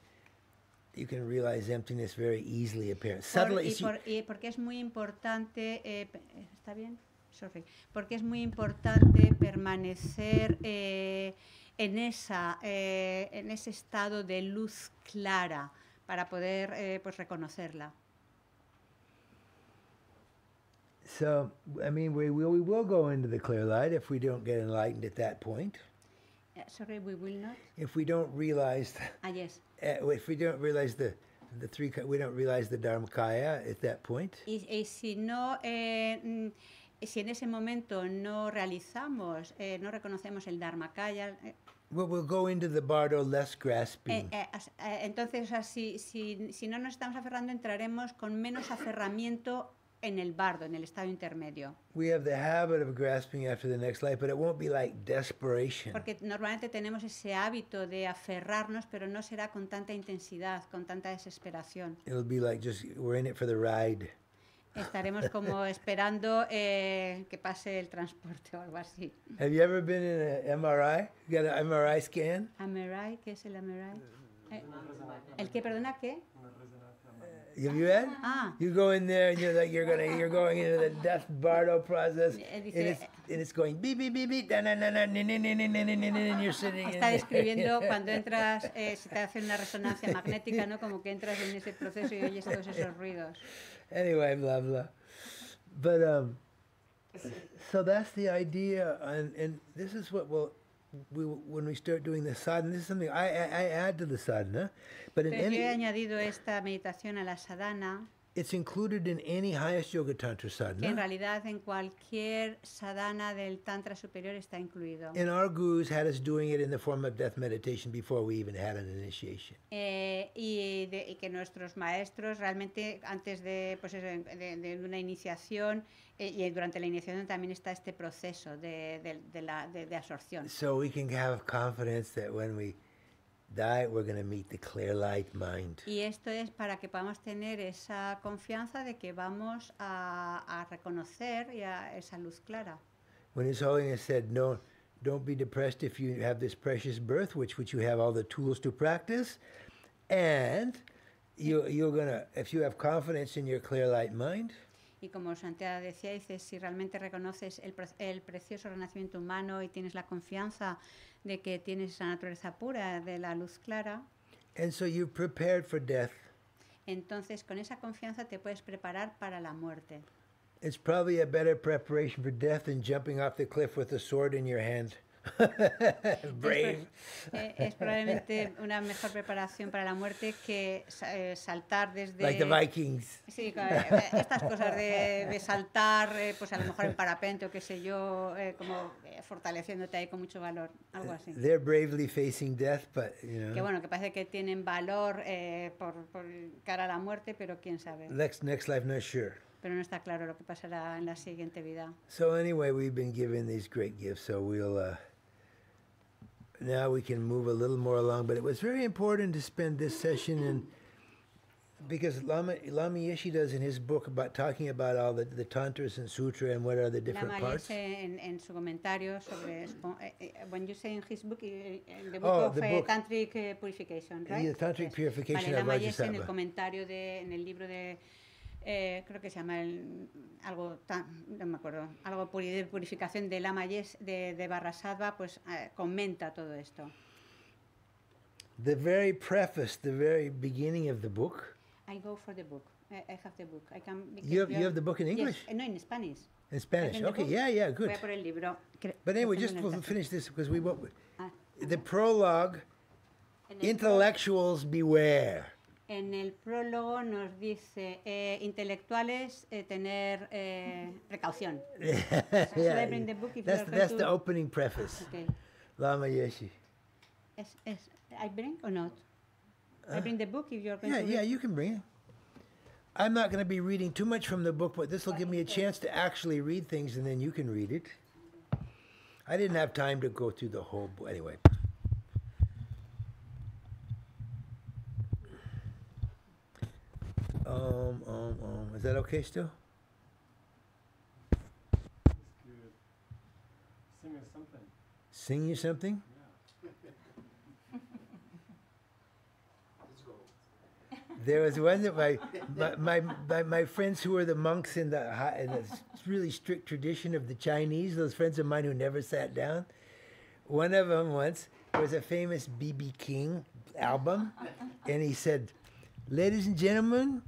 you can realize emptiness very easily apparent. Subtly, y, y porque es muy importante, eh, ¿está bien? Sorry. Porque es muy importante permanecer... Eh, en, esa, eh, en ese estado de luz clara para poder eh, pues reconocerla. So, I mean, we will, we will go into the clear light if we don't get enlightened at that point. Uh, sorry, we will not. If we don't realize. ah, yes. Uh, if we don't realize the the three, we don't realize the dharmakaya at that point. Y, y si no eh, mm, si en ese momento no realizamos, eh, no reconocemos el Dharma, Eh, entonces, si, no nos estamos aferrando, entraremos con menos aferramiento en el bardo, en el estado intermedio. Porque normalmente tenemos ese hábito de aferrarnos, pero no será con tanta intensidad, con tanta desesperación. be just we're in it Estaremos como esperando eh, que pase el transporte o algo así. Have you ever been in an MRI? You got an MRI scan? MRI, ¿qué es el MRI? Eh, ¿El qué? Perdona, ¿qué? Eh, Have you been? Ah. You go in there and you're like you're gonna you're going into the death bardo process eh, and it's and it's going beep beep beep beep da na na na na na na na na na and you're sitting. Está describiendo cuando entras eh, se te hace una resonancia magnética, ¿no? Como que entras en ese proceso y oyes todos esos ruidos. anyway, blah blah. But um, so that's the idea, and and this is what will we, when we start doing the sadhana, this is something I, I, I add to the sadhana, but in Pero any, yo he añadido esta meditación a la sadhana. It's included in any highest yoga tantra sadhana. En realidad, en cualquier sadhana del tantra superior está incluido. And our gurus had us doing it in the form of death meditation before we even had an initiation. Eh, y, de, y, que nuestros maestros realmente antes de, pues eso, de, de una iniciación eh, y durante la iniciación también está este proceso de, de, de la, de, de absorción. So we can have confidence that when we that we're going to meet the clear light mind. Y esto es para que podamos tener esa confianza de que vamos a, a reconocer y a esa luz clara. When His Holiness said, "No, don't be depressed if you have this precious birth, which which you have all the tools to practice, and you you're gonna if you have confidence in your clear light mind." Y como Santiago decía, dices, si realmente reconoces el, el, precioso renacimiento humano y tienes la confianza de que tienes la naturaleza pura, de la luz clara. you prepared for death. Entonces, con esa confianza te puedes preparar para la muerte. It's probably a better preparation for death than jumping off the cliff with a sword in your hand. Eh, es, probablemente una mejor preparación para la muerte que eh, saltar desde. Like the Vikings. Sí, eh, estas cosas de, saltar, pues a lo mejor en parapente o qué sé yo, como fortaleciéndote ahí con mucho valor, algo así. bravely facing death, but you know. Que bueno, que parece que tienen valor por, cara a la muerte, pero quién sabe. Next, next life, sure pero no está claro lo que pasará en la siguiente vida. So anyway, we've been given these great gifts, so we'll uh, now we can move a little more along. But it was very important to spend this session in because Lama, Lama Yeshe does in his book about talking about all the, the tantras and sutra and what are the different Lama parts. En, en su comentario sobre eh, eh, when you say in his book in eh, the book oh, of the book. tantric purification, right? The tantric purification vale, Lama of en el comentario de en el libro de eh, creo que se llama algo, tan, no me acuerdo, algo de purificación de la Yes de, de Barrasadva, pues eh, comenta todo esto. The very preface, the very beginning of the book. I go for the book. I, have the book. I can. You have, you have the book in English? Eh, no, in Spanish. In Spanish. Okay. Yeah. Yeah. Good. Voy por el libro. But anyway, just we'll finish this because we what ah. the prologue. Intellectuals beware. en el prólogo nos dice, eh, intelectuales, eh, tener eh, precaución. yeah, so yeah, the book that's, that's to... the opening preface. Okay. Lama Yeshi. Is, I bring or not? Uh, I bring the book if you're going yeah, to Yeah, read. you can bring it. I'm not going to be reading too much from the book, but this will give me a chance to actually read things and then you can read it. I didn't have time to go through the whole book. Anyway. Um, um, um, is that okay still? Sing you something. Sing you something? Yeah. there was one of my, my, my, my, friends who were the monks in the, in the really strict tradition of the Chinese, those friends of mine who never sat down, one of them once was a famous B.B. King album, and he said, Ladies and gentlemen,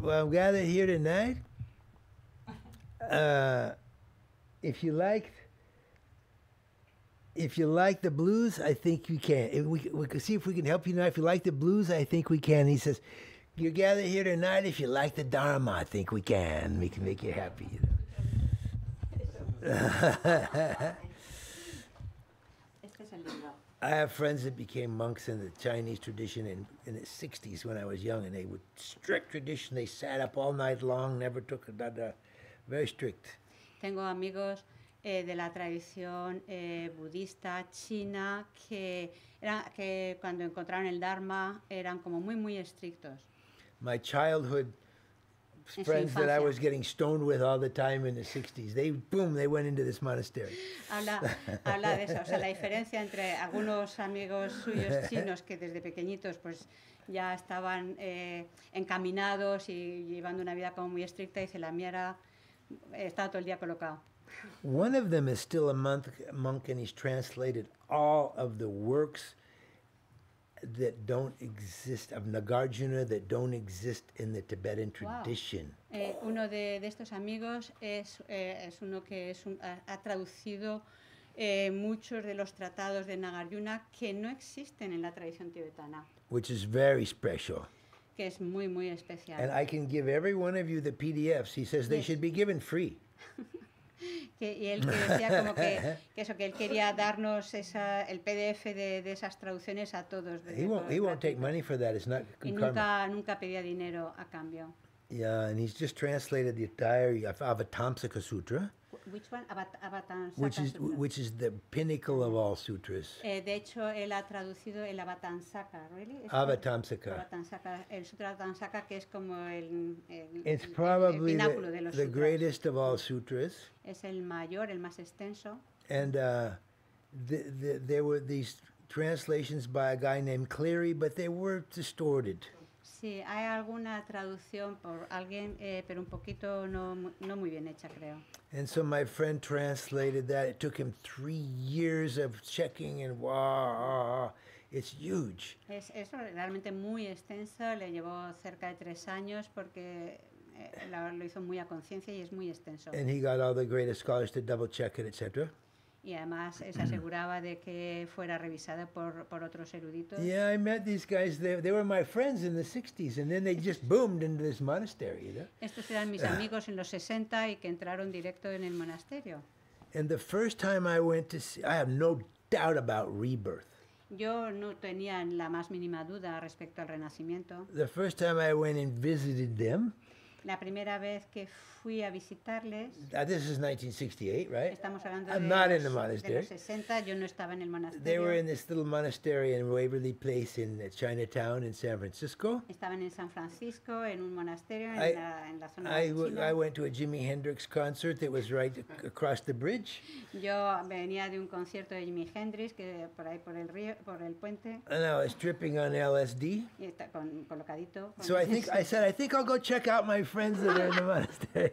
well, I'm gathered here tonight. Uh, if you liked, if you like the blues, I think you can. If we we can see if we can help you tonight. If you like the blues, I think we can. He says, "You're gathered here tonight. If you like the Dharma, I think we can. We can make you happy." You know? I have friends that became monks in the Chinese tradition in, in the 60s when I was young, and they would strict tradition. They sat up all night long, never took another, very strict. Tengo amigos eh, de la tradición eh, budista china que, era, que cuando encontraron el Dharma eran como muy, muy estrictos. My childhood friends that I was getting stoned with all the time in the 60s. They, boom, they went into this monastery. Habla, habla de eso, o sea, la diferencia entre algunos amigos suyos chinos que desde pequeñitos pues ya estaban eh, encaminados y llevando una vida como muy estricta, la mía era, eh, estaba todo el día colocado. One of them is still a monk, monk and he's translated all of the works that don't exist, of Nagarjuna that don't exist in the Tibetan tradition. Wow. Eh, uno de, de, estos amigos es, eh, es uno que es un, ha, ha, traducido eh, muchos de los tratados de Nagarjuna que no existen en la tradición tibetana. Which is very special. Que es muy, muy especial. And I can give every one of you the PDFs. He says yes. they should be given free. que, y él que decía como que, que, eso, que él quería darnos esa, el PDF de, de esas traducciones a todos. He won't, he won't take money for that. It's not y nunca, nunca pedía dinero a cambio. Yeah, and he's just translated the diary of Avatamsaka Sutra. Which one? Avatamsaka. Which is, which is the pinnacle of all sutras. Eh, de hecho, él ha traducido el Avatamsaka, really? Avatamsaka. Avatamsaka. El Sutra Avatamsaka, que es como el, el, It's probably el pináculo the, de los the greatest of all sutras. Es el mayor, el más extenso. And uh, the, the, there were these translations by a guy named Cleary, but they were distorted. Sí, hay alguna traducción por alguien, eh, pero un poquito no, no muy bien hecha, creo. And so my friend translated that. It took him three years of checking and wow, it's huge. Es, es realmente muy extenso. Le llevó cerca de tres años porque eh, lo hizo muy a conciencia y es muy extenso. And he got all the greatest scholars to double check it, etc y además se mm. aseguraba de que fuera revisada por, por otros eruditos. Yeah, I met these guys. They, they were my friends in the 60s, and then they just boomed into this monastery. You know? Estos eran mis ah. amigos en los 60 y que entraron directo en el monasterio. And the first time I went to see, I have no doubt about rebirth. Yo no tenía la más mínima duda respecto al renacimiento. The first time I went and visited them. La primera vez que fui a visitarles. Uh, this is 1968, right? Estamos hablando I'm de, not los, in the monastery. de los 60. Yo no estaba en el monasterio. They were in this little monastery in Waverly Place in Chinatown in San Francisco. Estaban en San Francisco en un monasterio en, I, la, en la zona I, de China. I went to a Jimi Hendrix concert that was right across the bridge. Yo venía de un concierto de Jimi Hendrix que por ahí por el río, por el puente. And I was tripping on LSD. Y está con, colocadito. Con so I think I said I think I'll go check out my friends that are in the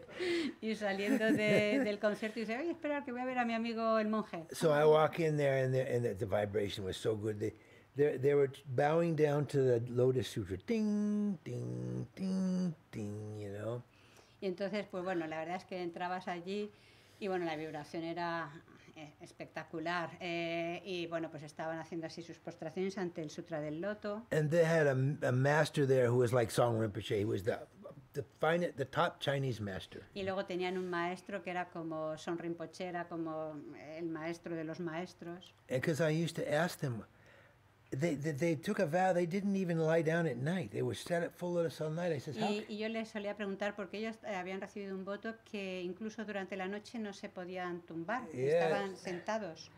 y saliendo de, del concierto dice, oye espera, esperar que voy a ver a mi amigo el monje. So I walk in there and, the, the, vibration was so good. They, they, were bowing down to the Lotus Sutra. Ding, ding, ding, ding, you know. Y entonces, pues bueno, la verdad es que entrabas allí y bueno, la vibración era eh, espectacular. Eh, y bueno, pues estaban haciendo así sus postraciones ante el Sutra del Loto. And they had a, master there who was like Song Rinpoche, he was the y luego tenían un maestro que era como Son Rinpoche, como el maestro de los maestros. y, yo les solía preguntar porque ellos habían recibido un voto que incluso durante la noche no se podían tumbar, estaban sentados.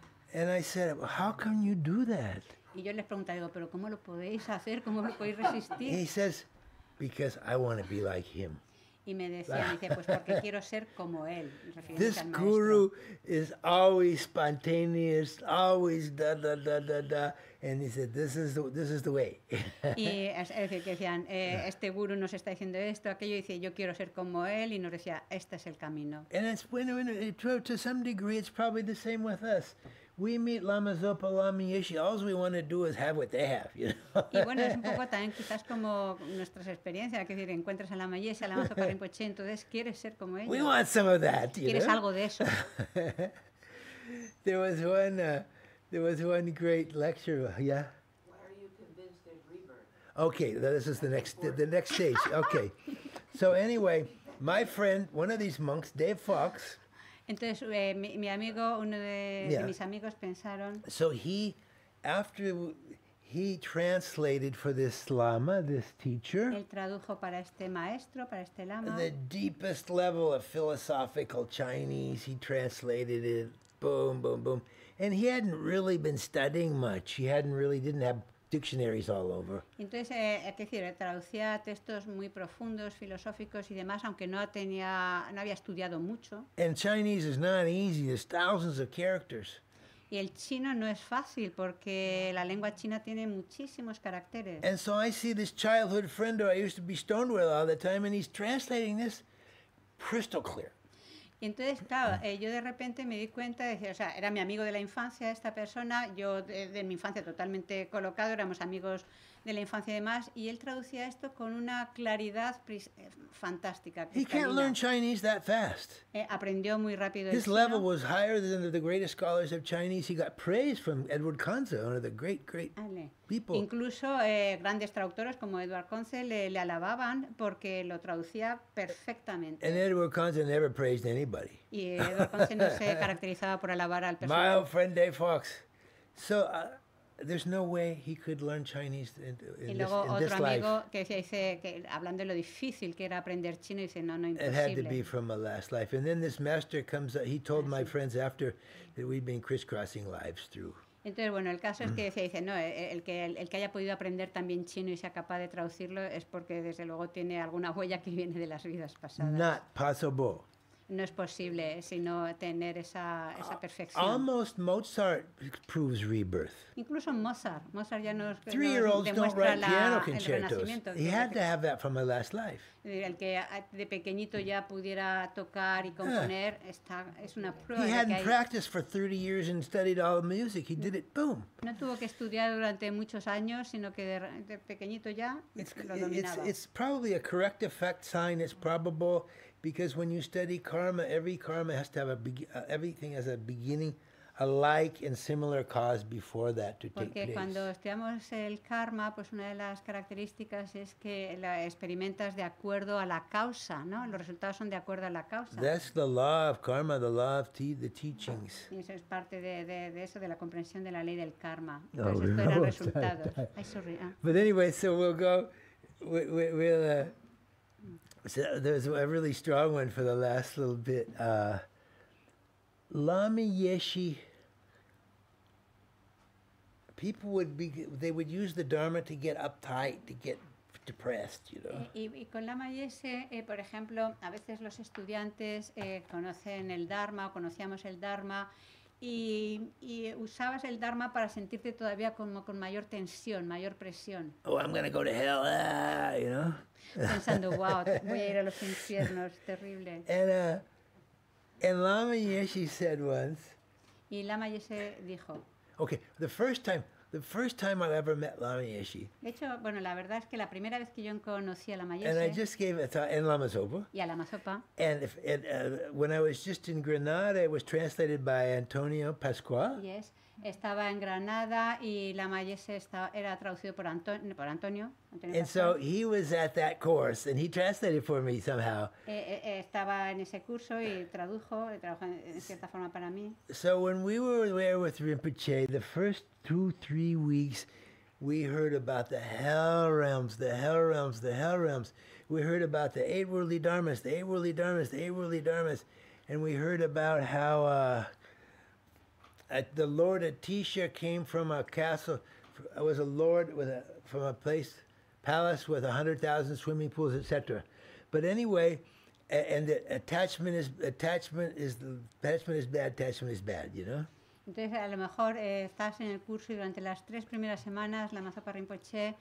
Y yo les preguntaba, digo, pero ¿cómo lo podéis hacer? ¿Cómo lo podéis resistir? He says, because I want to be like him. Y me decía, dice, pues porque quiero ser como él. This al guru is always spontaneous, always da da da da da, and he said, this is the, this is the way. y es decir, que decían, eh, este guru nos está diciendo esto, aquello, y dice, yo quiero ser como él, y nos decía, este es el camino. And it's true to, to some degree, it's probably the same with us we meet Lama Zopa, Lama Yeshi, all we want to do is have what they have, you know? Y bueno, es un poco también quizás como nuestras experiencias, que decir, encuentras a Lama Yeshi, a Lama Zopa Rinpoche, entonces quieres ser como ellos. We want some of that, you Quieres know? algo de eso. there was one, uh, there was one great lecture, yeah? Why are you convinced rebirth? Okay, this is the next the, the next stage. Okay, so anyway, my friend, one of these monks, Dave Fox, Entonces eh, mi, mi, amigo, uno de, yeah. de, mis amigos pensaron. So he, after he translated for this lama, this teacher. Él tradujo para este maestro, para este lama. The deepest level of philosophical Chinese, he translated it. Boom, boom, boom. And he hadn't really been studying much. He hadn't really didn't have dictionaries all over. Entonces, eh, eh es decir, eh, traducía textos muy profundos, filosóficos y demás, aunque no tenía, no había estudiado mucho. And Chinese is not easy. There's thousands of characters. Y el chino no es fácil porque la lengua china tiene muchísimos caracteres. And so I see this childhood friend who I used to be stoned with all the time, and he's translating this crystal clear. Y entonces, mm. eh, yo de repente me di cuenta de o sea, era mi amigo de la infancia esta persona, yo de mi infancia totalmente colocado, éramos amigos de la infancia y demás, y él traducía esto con una claridad eh, fantástica. He can't learn Chinese that fast. Eh, aprendió muy rápido His el level was higher than the greatest scholars of Chinese. He got praise from Edward Conze, one of the great, great Ale. people. Incluso eh, grandes traductores como Edward Conze le, le, alababan porque lo traducía perfectamente. And Edward Conze never praised anybody. Y Edward Conze no se caracterizaba por alabar al personal. My old Dave Fox. So... Uh, There's no way he could learn Chinese in, in y luego this, in otro amigo life. que dice que hablando de lo difícil que era aprender chino dice no no imposible. It had to be from a last life, and then this master comes. He told my friends after that we've been crisscrossing lives through. Entonces, bueno, el caso es que se mm. dice, no, eh, el que, el, el, que haya podido aprender también chino y sea capaz de traducirlo es porque desde luego tiene alguna huella que viene de las vidas pasadas. Not possible no es posible sino tener esa, esa perfección. Almost Mozart proves rebirth. Incluso Mozart, Mozart ya nos, nos demuestra la, el renacimiento. He had to have that from my last life. El que de pequeñito ya pudiera tocar y ah. componer está, es una prueba. He hadn't practiced for 30 years and studied all the music. He did it, boom. No tuvo que estudiar durante muchos años, sino que de, de pequeñito ya it's, lo dominaba. It's, it's probably a correct effect sign. It's probable because when you study karma, every karma has to have a be- uh, everything has a beginning, a like and similar cause before that to Porque take place. cuando estudiamos el karma, pues una de las características es que la experimentas de acuerdo a la causa, ¿no? Los resultados son de acuerdo a la causa. That's the law of karma, the law of te the teachings. Y eso es parte de, de, de eso, de la comprensión de la ley del karma. Oh, Entonces, esto eran resultados. That, that. Ay, sorry. Ah. But anyway, so we'll go, we, we, we'll... Uh, So there's a really strong one for the last little bit. Uh, Lama Yeshi. People would be they would use the Dharma to get uptight, to get depressed, you know. Y, y con Lama Yeshe, eh, por ejemplo, a veces los estudiantes eh, conocen el Dharma o conocíamos el Dharma y, y, usabas el Dharma para sentirte todavía como con mayor tensión, mayor presión. Oh, I'm gonna go to hell, ah, you know? Pensando, wow, voy a ir a los infiernos, terrible. And, uh, Lama Yeshe said once, y Lama Yeshe dijo, Okay, the first time The first time I ever met Lama Yeshe. De hecho, bueno, la verdad es que la primera vez que yo conocí a Lama Yeshe. And I just gave a talk in Lama Sopa. Y a Lama Sopa. And, if, and uh, when I was just in Granada, I was translated by Antonio Pascual. Yes estaba en Granada y La Mayese estaba, era traducido por, Antonio, por Antonio, Antonio. and so he was at that course and he translated for me somehow. Eh, eh, eh estaba en ese curso y tradujo, eh, trabajó en cierta forma para mí. So when we were there with Rinpoche, the first two, three weeks, we heard about the hell realms, the hell realms, the hell realms. We heard about the eight worldly dharmas, the eight worldly dharmas, the eight worldly dharmas. And we heard about how... Uh, at the Lord Atisha came from a castle. I was a lord with a, from a place, palace with 100,000 swimming pools, etc. But anyway, and the attachment is attachment is attachment is bad. Attachment is bad, you know. Entonces, a lo mejor eh, estás en el curso y durante las tres primeras semanas la Mazapa Rinpoche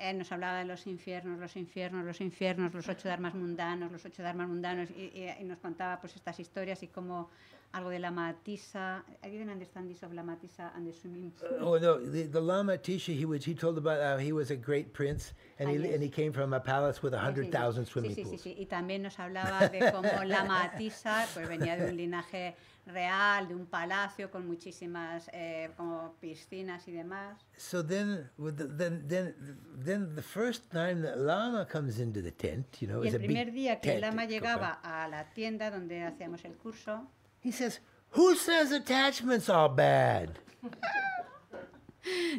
Eh, nos hablaba de los infiernos, los infiernos, los infiernos, los ocho dharmas mundanos, los ocho dharmas mundanos, y, nos contaba pues estas historias y cómo algo de la matisa. ¿Alguien didn't understand this of la matisa and the swimming pool. Uh, oh no, the, the Lama Tisha, he was he told about how he was a great prince and, he, and he came from a palace with a hundred thousand swimming sí, sí, pools. Sí, sí, sí, y también nos hablaba de cómo la pues venía de un linaje real, de un palacio con muchísimas eh, como piscinas y demás. So then, then, then, the first time Lama comes into the tent, you know, y el primer día que Lama llegaba a la tienda donde hacíamos el curso, he says, "Who says attachments are bad?"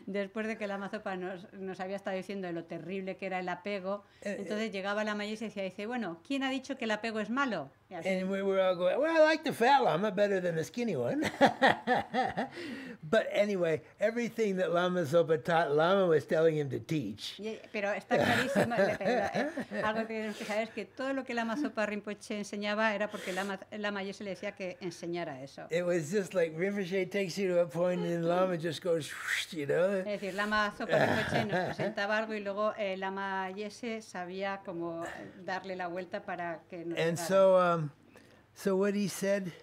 después de que la mazopa nos, había estado diciendo de lo terrible que era el apego, eh, eh. entonces llegaba la maya y se decía, bueno, ¿quién ha dicho que el apego es malo? Yes. And we were all going, well, I like the fat llama better than the skinny one. but anyway, everything that Lama Sopa taught, Lama was telling him to teach. Pero está clarísimo, eh, algo que tenemos que saber es que todo lo que Lama Sopa Rinpoche enseñaba era porque Lama, Lama Yeshe le decía que enseñara eso. It was just like Rinpoche takes you to a point and Lama just goes, you know. Es decir, Lama Sopa Rinpoche nos presentaba algo y luego eh, Lama Yeshe sabía cómo darle la vuelta para que nos... And so, um, So what he said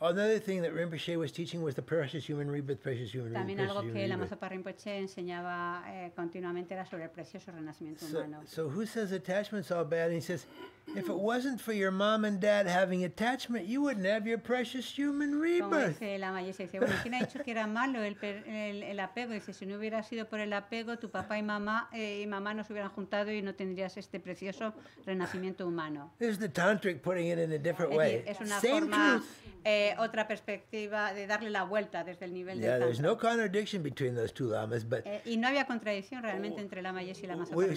Another thing that Rinpoche was teaching was the precious human rebirth, precious human rebirth. También algo que el Amazapa Rinpoche enseñaba eh, continuamente era sobre el precioso renacimiento so, humano. So who says attachment's all bad? And he says, if it wasn't for your mom and dad having attachment, you wouldn't have your precious human rebirth. Como dice la Mayese, dice, bueno, ¿quién ha dicho que era malo el, el, el apego? Dice, si no hubiera sido por el apego, tu papá y mamá eh, y mamá no se hubieran juntado y no tendrías este precioso renacimiento humano. This is the tantric putting it in a different way. es una Same forma, truth. eh, otra perspectiva de darle la vuelta desde el nivel yeah, No contradiction between those two lamas, but eh, y no había contradicción realmente entre lama Yeshi y lama Saparipa.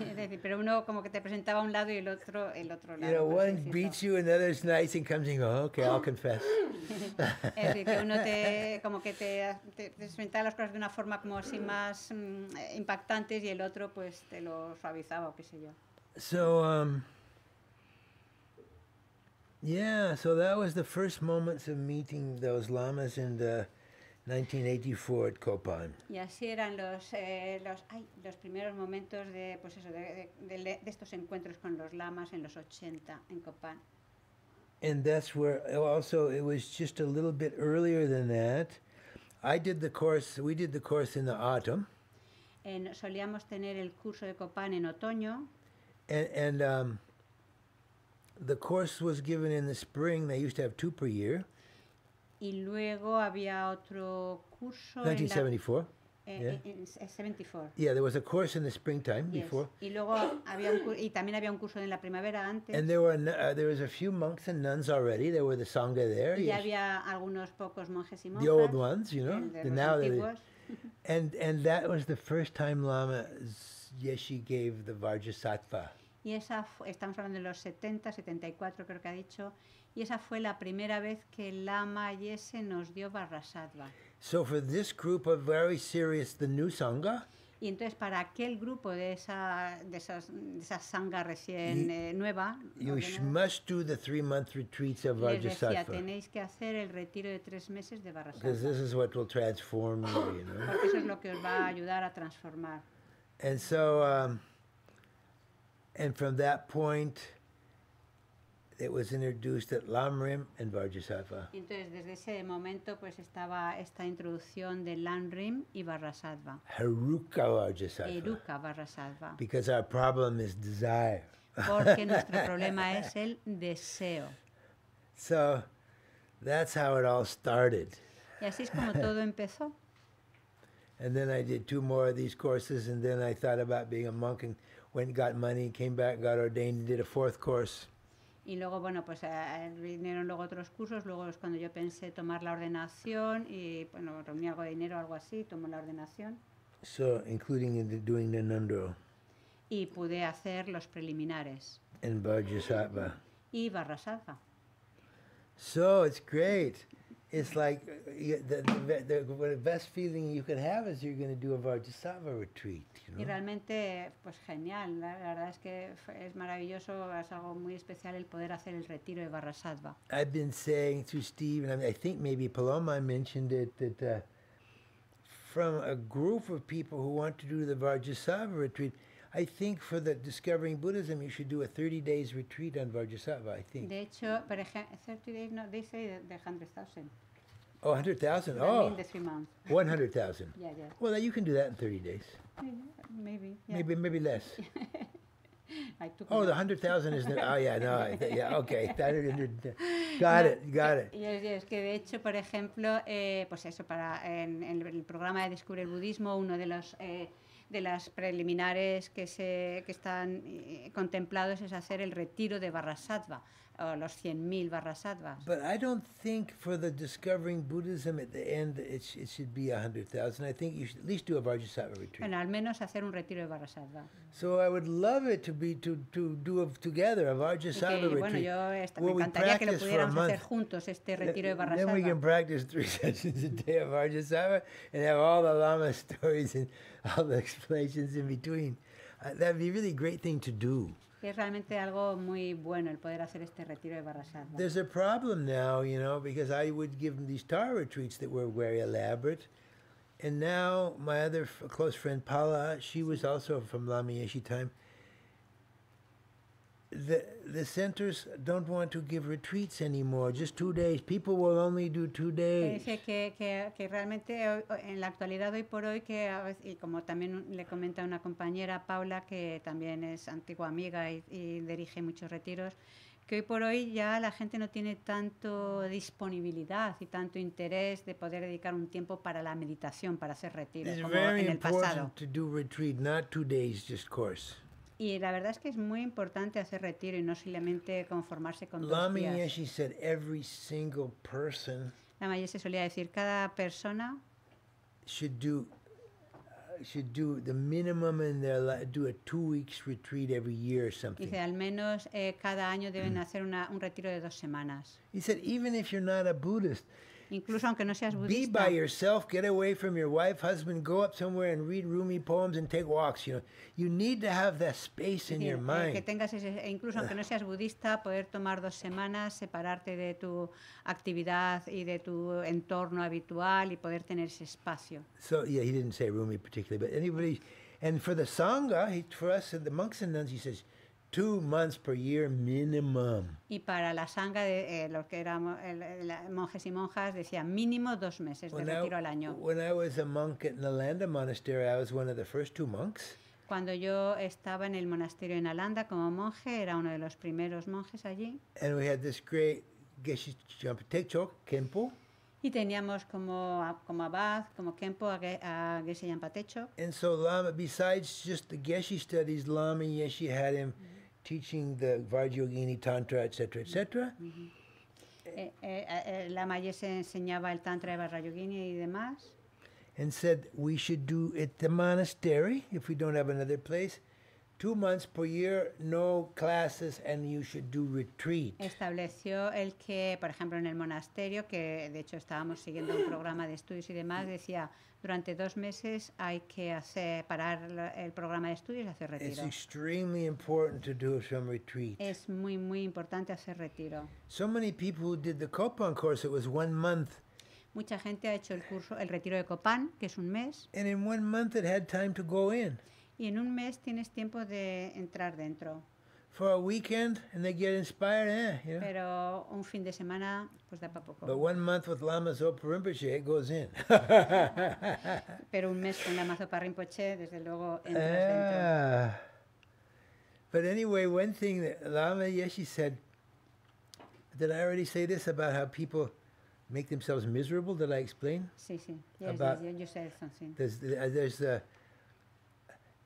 es decir, pero uno como que te presentaba un lado y el otro el otro lado. You know, one decir, beats no. you another is nice and comes and goes okay, I'll confess. es decir, que uno te, como que te, te, presentaba las cosas de una forma como así más mm, impactantes y el otro pues te lo suavizaba o qué sé yo. So, um, Yeah, so that was the first moments of meeting those lamas in the 1984 at Copan. Y así eran los, eh, los, ay, los primeros momentos de, lamas en los 80 en Copan. And that's where oh, also it was just a little bit earlier than that. I did the course, we did the course in the autumn. En, solíamos tener el curso de Copan en otoño. And, and um, the course was given in the spring. They used to have two per year. Y luego había otro curso 1974. Eh, yeah. Eh, 74. Yeah, there was a course in the springtime yes. before. And there were uh, there was a few monks and nuns already. There were the sangha there. Y yes. había algunos pocos monjes y monjas. The old ones, you know. The now the, and and that was the first time Lama Yeshi gave the Vajrasattva. y esa estamos hablando de los 70, 74 creo que ha dicho, y esa fue la primera vez que Lama Yese nos dio Barrasadva. So for this group of very serious the new sangha. Y entonces para aquel grupo de esa de esas de esa sangha recién eh, nueva, you must do the three month retreats of les decía, tenéis que hacer el retiro de tres meses de Barrasadva. Because this is what will transform you, know. Porque eso es lo que os va a ayudar a transformar. And so um, And from that point, it was introduced at Lamrim and Vajrasattva. Entonces, desde ese momento, pues estaba esta introducción de Lamrim y Vajrasattva. Haruka Vajrasattva. Eruka Vajrasattva. Because our problem is desire. Porque nuestro problema es el deseo. So, that's how it all started. Y así es como todo empezó. and then I did two more of these courses, and then I thought about being a monk and got money, came back, got ordained, did a fourth course. Y luego, bueno, pues eh, vinieron luego otros cursos, luego es cuando yo pensé tomar la ordenación y, bueno, reuní algo de dinero, algo así, tomó la ordenación. So, including doing the Nando. Y pude hacer los preliminares. And Y Vajrasattva. So, it's great. it's like the, the the best feeling you can have is you're going to do a Vajrasattva retreat. You know. Y realmente, pues genial. La, verdad es que es maravilloso, es algo muy especial el poder hacer el retiro de Vajrasattva. I've been saying to Steve, and I think maybe Paloma mentioned it, that uh, from a group of people who want to do the Vajrasattva retreat, I think for the discovering Buddhism, you should do a 30 days retreat on Vajrasattva, I think. De hecho, por ejemplo, 30 days, no, they say the 100,000. Oh, 100,000? Oh. in the three months. 100,000. yeah, yeah. Well, you can do that in 30 days. Maybe. Yeah. Maybe, maybe less. I took oh, the 100,000 is Oh, yeah, no. yeah, okay. that got it, got it. Yes, yes, que de hecho, por ejemplo, eh, pues eso, para, en, en el programa de Descubre el Budismo, uno de los. Eh, de las preliminares que, se, que están eh, contemplados es hacer el retiro de Barrasatva, o oh, los 100.000 But I don't think for the discovering Buddhism at the end it, sh it should be 100,000. I think you should at least do a Vajrasattva retreat. Bueno, al menos hacer un retiro de Varrasattva. So I would love it to be to, to do a, together a Vajrasattva retreat. Bueno, yo well, me encantaría que lo pudiéramos hacer juntos este retiro de Then we can practice three sessions a day of Vajrasattva and have all the Lama stories and all the explanations in between. Uh, that'd be a really great thing to do es realmente algo muy bueno el poder hacer este retiro de Barrasat. There's a problem now, you know, because I would give them these Torah retreats that were very elaborate. And now my other close friend Paula, she was also from Lamieshi time. the, the centers don't want to give retreats anymore, just two days. People will only do two days. Dice que, que, que realmente en la actualidad, hoy por hoy, que y como también le comenta una compañera, Paula, que también es antigua amiga y, y dirige muchos retiros, que hoy por hoy ya la gente no tiene tanto disponibilidad y tanto interés de poder dedicar un tiempo para la meditación, para hacer retiros, como en el pasado. Y la verdad es que es muy importante hacer retiro y no solamente conformarse con Lama dos días. Yeshi said every solía decir cada persona should do should do the minimum in their life, do a two weeks retreat every year or something. Dice, al menos eh, cada año deben mm. hacer una, un retiro de dos semanas. He said, even if you're not a Buddhist, incluso aunque no seas budista. Be by yourself, get away from your wife, husband, go up somewhere and read Rumi poems and take walks. You know, you need to have that space in your eh, mind. Que tengas ese, incluso aunque no seas budista, poder tomar dos semanas, separarte de tu actividad y de tu entorno habitual y poder tener ese espacio. So yeah, he didn't say Rumi particularly, but anybody, and for the sangha, he, for us the monks and nuns, he says. months per Y para la sanga de eh, los que éramos monjes y monjas decía mínimo dos meses de retiro al año. Cuando yo estaba en el monasterio en Nalanda como monje, era uno de los primeros monjes allí. And we had Y teníamos como, como abad, como Kempo, a, Geshe And so besides just the Geshe studies, Lama Yeshe had him... teaching the Vajrayogini Tantra, etc., etc. Mm-hmm. Mm-hmm. Eh, eh, eh, la Maya se enseñaba el Tantra de Vajrayogini y demás. And said we should do at the monastery if we don't have another place. Two months per year, no classes, and you should do retreat. Estableció el que, por ejemplo, en el monasterio, que de hecho estábamos siguiendo un programa de estudios y demás, decía durante dos meses hay que hacer, parar el programa de estudios y hacer retiro. Es muy muy importante hacer retiro. Mucha gente ha hecho el curso, el retiro de Copán, que es un mes. Y en un mes tienes tiempo de entrar dentro. for a weekend and they get inspired, eh? You know? Pero un fin de semana, pues da para poco. But one month with Lama Zopa Rinpoche, it goes in. Pero un mes con Lama Zopa Rinpoche, desde luego, entras ah. dentro. But anyway, one thing that Lama Yeshi said, did I already say this about how people make themselves miserable? Did I explain? Sí, sí. Yes, about yes, you said something. There's, uh, there's a... Uh,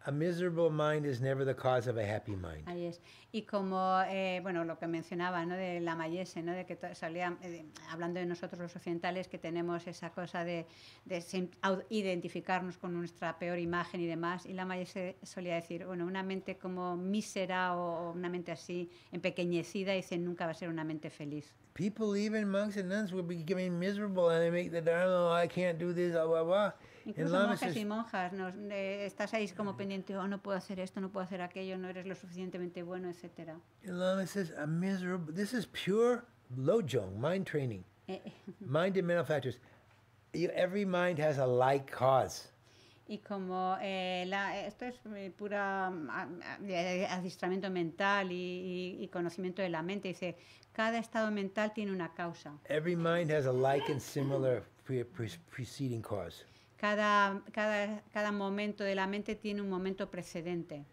A miserable mind is never the cause of a happy mind. Ahí es. Y como, eh, bueno, lo que mencionaba, ¿no? De la Mayese, ¿no? De que salía, eh, hablando de nosotros los occidentales, que tenemos esa cosa de, de identificarnos con nuestra peor imagen y demás. Y la Mayese solía decir, bueno, una mente como mísera o, una mente así, empequeñecida, dice, nunca va a ser una mente feliz. People, even monks and nuns, will be giving miserable and they make the dharma, oh, I can't do this, blah, blah, blah. Incluso monjes es... y monjas, no, eh, estás ahí como pendiente, oh, no puedo hacer esto, no puedo hacer aquello, no eres lo suficientemente bueno, etc. El Lama says, a miserable, this is pure lojong, mind training. Eh, eh. mind and mental factors. Every mind has a like cause. Y como eh, la, esto es pura ah, ah, adiestramiento mental y, y, conocimiento de la mente, dice, cada estado mental tiene una causa. Every mind has a like and similar preceding cause. Cada, cada, cada momento de la mente tiene un momento precedente.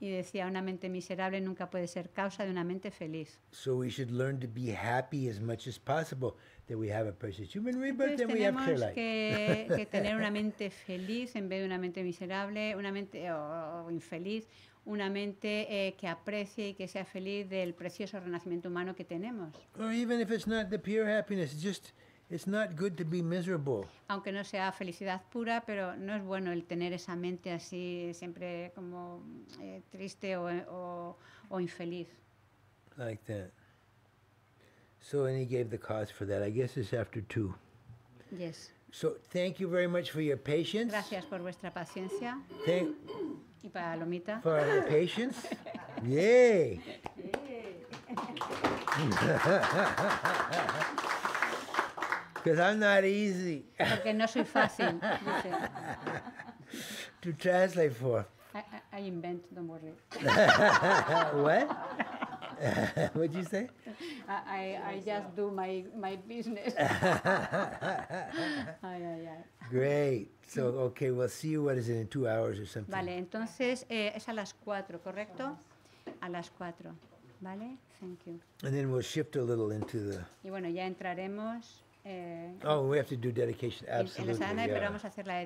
Y decía, una mente miserable nunca puede ser causa de una mente feliz. So we Que, tener una mente feliz en vez de una mente miserable, una mente oh, oh, oh, infeliz una mente eh, que aprecie y que sea feliz del precioso renacimiento humano que tenemos. even if it's it's not not the pure happiness, just good to be miserable. Aunque no sea felicidad pura, pero no es bueno el tener esa mente así siempre como eh, triste o, o, o infeliz. Like that. So and he gave the cause for that. I guess it's after two. Yes. So thank you very much for your patience. Gracias por vuestra paciencia. Thank Y For the patience. Yay. Because I'm not easy. Porque no soy fácil. to translate for. I, I, I invent, don't worry. what? What'd you say? I, I, I just do my, my business. ay, ay, ay. Great. So, okay, we'll see you, what is it, in two hours or something? Vale, entonces eh, es a las cuatro, ¿correcto? A las cuatro. Vale, thank you. And then we'll shift a little into the... Y bueno, ya entraremos... Eh, oh, we have to do dedication, absolutely. En la sana, yeah. pero vamos a hacer la